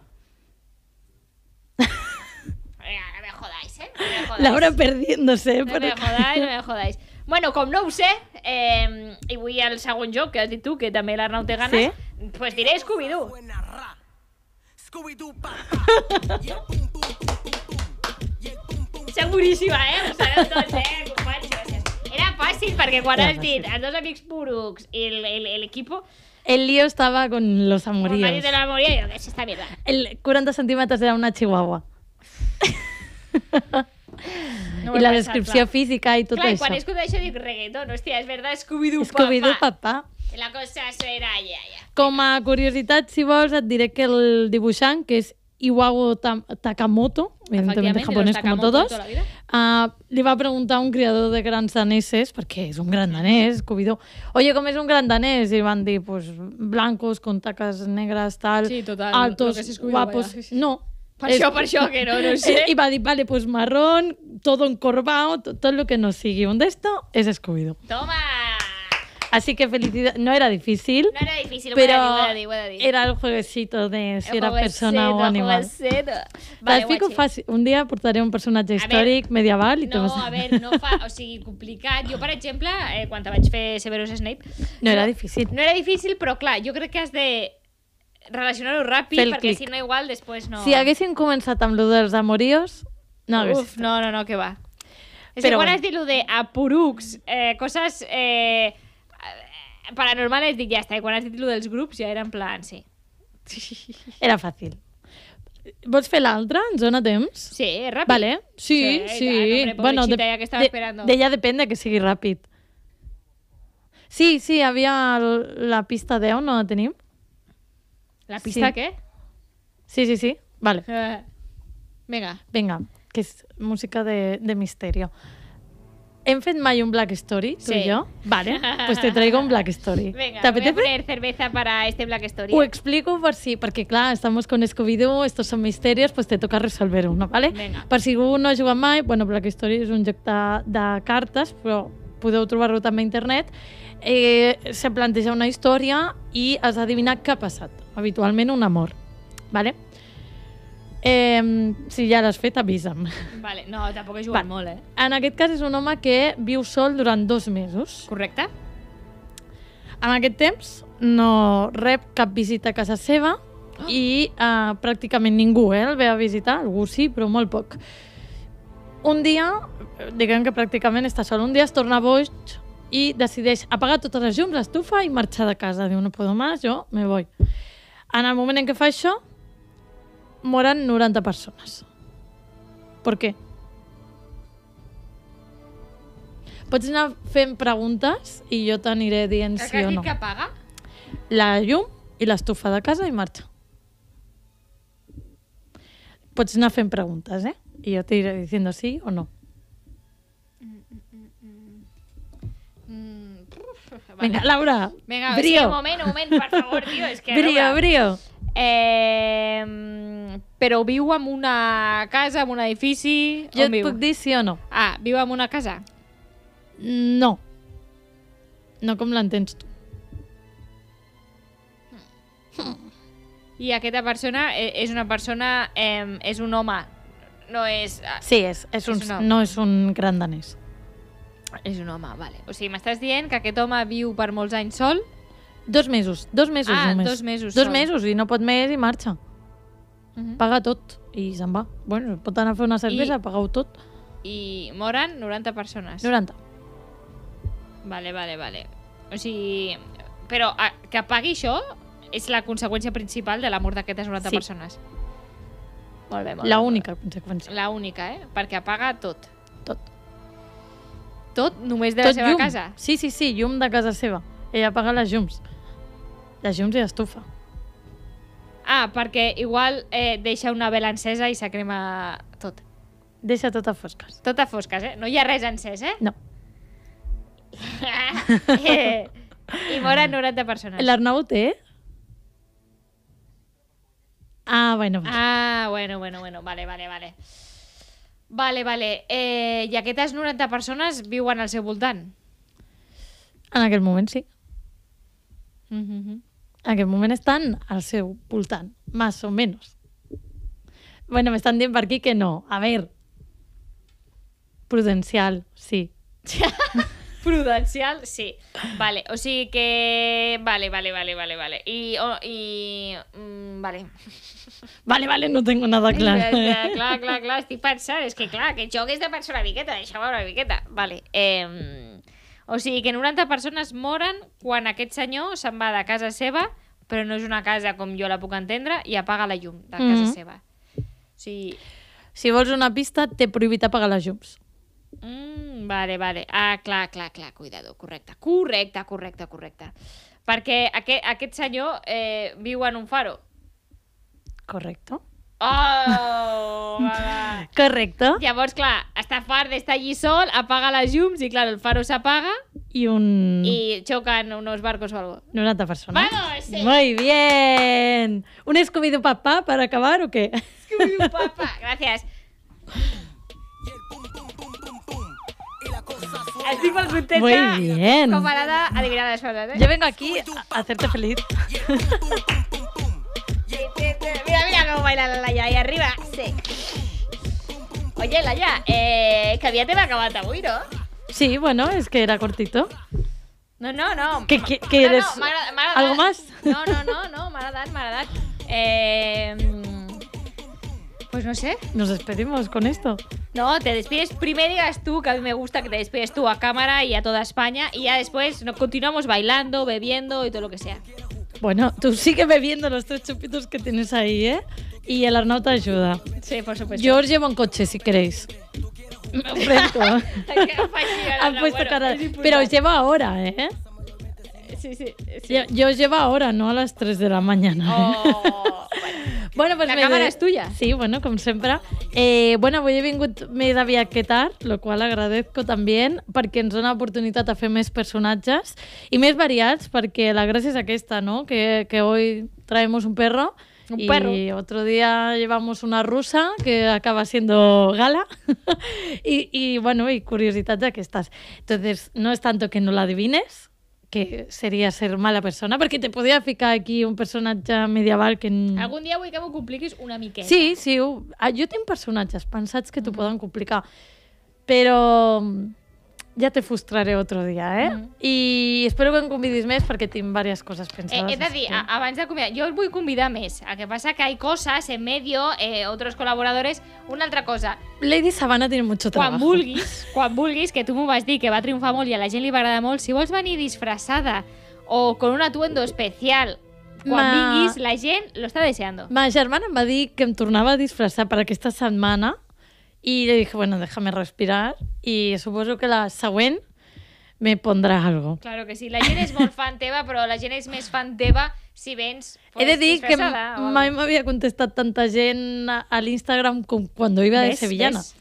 Venga, no me jodáis, ¿eh? No me jodáis. Laura perdiéndose. No me jodáis, no me jodáis. Bueno, com no ho sé, eh, i vull el segon joc que has dit tu, que també l'Arnau té ganes, sí? pues diré Scooby-Doo. Scooby-Doo, Seguríssima, eh? Ho sabeu tots, eh, companys? Era fàcil, perquè quan has dit els dos amics purucs i l'equipo, el lío estaba con los amoríos. Con de la amoría, yo, que es esta mierda. El 40 centímetros era una chihuahua. no i la descripció clar. física i tot clar, això. Clar, quan escuteixo dic reggaeton, hòstia, és verdad, Scooby-Doo papà. Scooby-Doo papà. La cosa serà ja, ja. Com a curiositat, si vols, et diré que el dibuixant, que és Iwago Takamoto, evidentment de japonès com todos, toda uh, li va preguntar a un criador de grans daneses, perquè és un gran danès, Covidó, oye, com és un gran danès? I van dir, pues, blancos, con taques negras, tal, sí, total, altos, guapos... Vaya. No, per es... això, per això, que no, no sé. Y va a vale, pues marrón, todo encorvado, todo lo que nos sigue. Un de esto es escobido. ¡Toma! Así que felicidad. No era difícil. No era difícil, pero buena di, buena di, era el jueguecito de si el era persona o animal. Vale, fico fàcil. Un dia portaré un personatge històric ver, medieval i no, a veure, no fa... O sigui, complicat. Jo, per exemple, eh, quan te vaig fer Severus Snape... No era difícil. No era difícil, però clar, jo crec que has de relacionar-ho ràpid, Fel perquè clic. si no igual després no... Si haguéssim començat amb lo dels amoríos, no hagués Uf, estat. no, no, no, que va. És Però que quan has dit lo de apurucs, eh, coses eh, paranormales, dic ja està. I quan has dit allò dels grups ja era en plan, sí. Era fàcil. Vols fer l'altra? Ens dona temps? Sí, ràpid. Vale. Sí, sí. sí. Tant, hombre, bueno, de, ja que estava de, esperando. D'ella depèn de que sigui ràpid. Sí, sí, havia la pista 10, no la tenim? ¿La pista sí. qué? Sí, sí, sí. Vale. Uh, eh, venga. Vinga, que és música de, de misterio. ¿Hem fet mai un Black Story, tú sí. y yo? Vale, pues te traigo un Black Story. Venga, voy a poner cerveza para este Black Story. Ho explico por si, porque claro, estamos con Scooby-Doo, estos son misterios, pues te toca resolver uno, ¿vale? Venga. Per si algú no ha jugat mai, bueno, Black Story és un joc de, de cartes, però podeu trobar-lo també a internet. Eh, se planteja una història i has d'adivinar què ha passat habitualment un amor. Vale? Eh, si ja l'has fet, avisa'm. Vale, no, tampoc he jugat Va. molt, eh? En aquest cas és un home que viu sol durant dos mesos. Correcte. En aquest temps no rep cap visita a casa seva oh. i eh, pràcticament ningú eh, el ve a visitar, algú sí, però molt poc. Un dia, diguem que pràcticament està sol, un dia es torna boig i decideix apagar totes les llums, l'estufa i marxar de casa. Diu, no puedo más, jo me voy. En el moment en què fa això, moren 90 persones. Per què? Pots anar fent preguntes i jo t'aniré dient que sí o no. que apaga? La llum i l'estufa de casa i marxa. Pots anar fent preguntes, eh? I jo t'iré dient sí o no. Vale. Venga, Laura. Venga, brío. Es que un moment, un moment, per favor, tio. És que, brío, Laura... brío. Eh, però viu en una casa, en un edifici... Jo et viu? puc dir sí o no. Ah, viu en una casa? No. No com l'entens tu. Hmm. I aquesta persona e, és una persona... Eh, és un home. No és... Ah, sí, és, és, és un, un no és un gran danès. És un home, vale. O sigui, m'estàs dient que aquest home viu per molts anys sol? Dos mesos, dos mesos ah, només. dos mesos Dos sol. mesos, i no pot més i marxa. Uh mhm. -huh. Paga tot i se'n va. Bueno, pot anar a fer una cervesa, I... pagau tot. I moren 90 persones. 90. Vale, vale, vale. O sigui... Però a, que pagui això és la conseqüència principal de la mort d'aquestes 90 sí. persones. Molt bé, molt La única conseqüència. La única, eh? Perquè paga tot. Tot. Tot només de la Tot seva llum. casa? Sí, sí, sí, llum de casa seva. Ella paga les llums. Les llums i estufa. Ah, perquè igual eh, deixa una vela encesa i se crema tot. Deixa tot a fosques. Tot a fosques, eh? No hi ha res encès, eh? No. eh, I moren 90 persones. L'Arnau té? Ah, bueno. Ah, bueno, bueno, bueno. Vale, vale, vale. Vale, vale. Eh, I aquestes 90 persones viuen al seu voltant? En aquest moment sí. Mm -hmm. En aquest moment estan al seu voltant, més o menys. Bueno, m'estan dient per aquí que no. A veure. Prudencial, sí. Prudencial, sí. Vale, o sigui que... Vale, vale, vale, vale, vale. Y... o- i... mm, vale. Vale, vale, no tengo nada claro. Eh, clar, clar, clar, estic pensant. És que clar, que joc és de pensar una miqueta, deixa'm una miqueta. Vale. Eh, o sigui que 90 persones moren quan aquest senyor se'n va de casa seva, però no és una casa com jo la puc entendre, i apaga la llum de casa -hmm. seva. O sigui, Si vols una pista, t'he prohibit apagar les llums. Mm, vale, vale. Ah, clar, clar, clar, cuidado. correcte. Correcte, correcte, correcte. Perquè aquest, aquest senyor eh, viu en un faro. Correcte. Oh! va. Correcte. Llavors, clar, està fart d'estar allí sol, apaga les llums i, clar, el faro s'apaga. I un... I xoquen unos barcos o algo. 90 persones. Vamos, sí. Muy bien. Un escobido doo papá para acabar o què? Escobido doo papá, gràcies. Así por su teta. Muy bien. Comparada, adivinada las Yo vengo aquí a hacerte feliz. mira, mira cómo baila la Laya ahí arriba. Oye, Laya, eh, que había te acabado a ¿no? Sí, bueno, es que era cortito. No, no, no. ¿Qué, qué, no, No, ¿Algo más? No, no, no, no, Maradán, Maradán. Eh, pues no sé. Nos despedimos con esto. No, te despides primero digas tú, que a mí me gusta que te despides tú a cámara y a toda España y ya después nos continuamos bailando, bebiendo y todo lo que sea. Bueno, tú sigue bebiendo los tres chupitos que tienes ahí, ¿eh? Y el Arnau te ayuda. Sí, por supuesto. Yo os llevo un coche si queréis. Me puesto Pero os llevo ahora, ¿eh? Sí, sí. Yo, os llevo ahora, no a las 3 de la mañana. ¿eh? Oh, Bueno, pues la càmera de... és tuya. Sí, bueno, com sempre. Eh, bueno, avui he vingut més aviat que tard, lo qual agradezco també, perquè ens dona oportunitat a fer més personatges i més variats, perquè la gràcia és aquesta, no? Que, que avui traemos un perro Un y otro día llevamos una rusa que acaba siendo gala. y, y bueno, y curiosidades que estás. Entonces, no es tanto que no la adivines, que seria ser mala persona, perquè te podia ficar aquí un personatge medieval que... Algun dia vull que m'ho compliquis una miqueta. Sí, sí, ho... Ah, jo tinc personatges pensats que t'ho poden complicar, però mm, ja te frustraré otro dia, eh? Mm. I espero que em convidis més perquè tinc diverses coses pensades. Eh, he de dir, a, abans de convidar, jo us vull convidar més. El que passa que hi ha coses en medio, eh, otros col·laboradores... Una altra cosa. Lady Sabana tiene mucho trabajo. Quan vulguis, quan vulguis, que tu m'ho vas dir, que va triomfar molt i a la gent li va agradar molt, si vols venir disfressada o con un atuendo especial quan Ma... vinguis, la gent lo està deseando. Ma germana em va dir que em tornava a disfressar per aquesta setmana Y yo dije, bueno, déjame respirar y suposo que la següent me pondrà algo. Claro que sí, la gent és molt fan teva, però la gent és més fan teva si vens pues, He de dir que o... mai m'havia contestat tanta gent a l'Instagram com quan iba de Sevillana. ¿ves?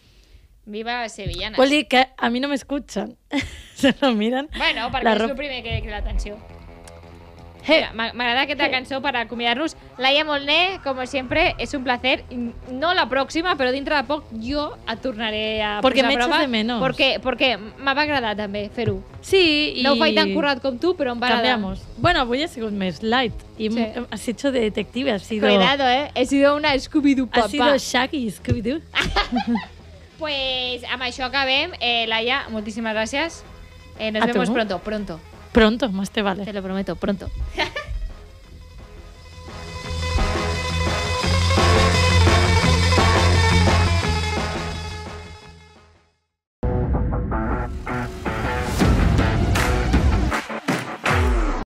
Viva Sevillana. Vol dir que a mi no m'escutxen. Se lo miran. Bueno, perquè la és el primer que crida l'atenció. M'agrada aquesta cançó per acomiadar-nos. Laia Molné, com sempre, és un placer. No la pròxima, però dintre de poc jo et tornaré a porque posar Perquè prova. de menos. Porque, porque m'ha agradat també fer-ho. Sí. No i... ho faig tan currat com tu, però em va Cambiamos. agradar. Bueno, avui ha sigut més light. I sí. has hecho de detective, has sido... Cuidado, eh? He sido una Scooby-Doo papa. Has sido Shaggy Scooby-Doo. pues amb això acabem. Eh, Laia, moltíssimes gràcies. Eh, nos a vemos tu. pronto, pronto. Pronto, más te vale. Te lo prometo, pronto.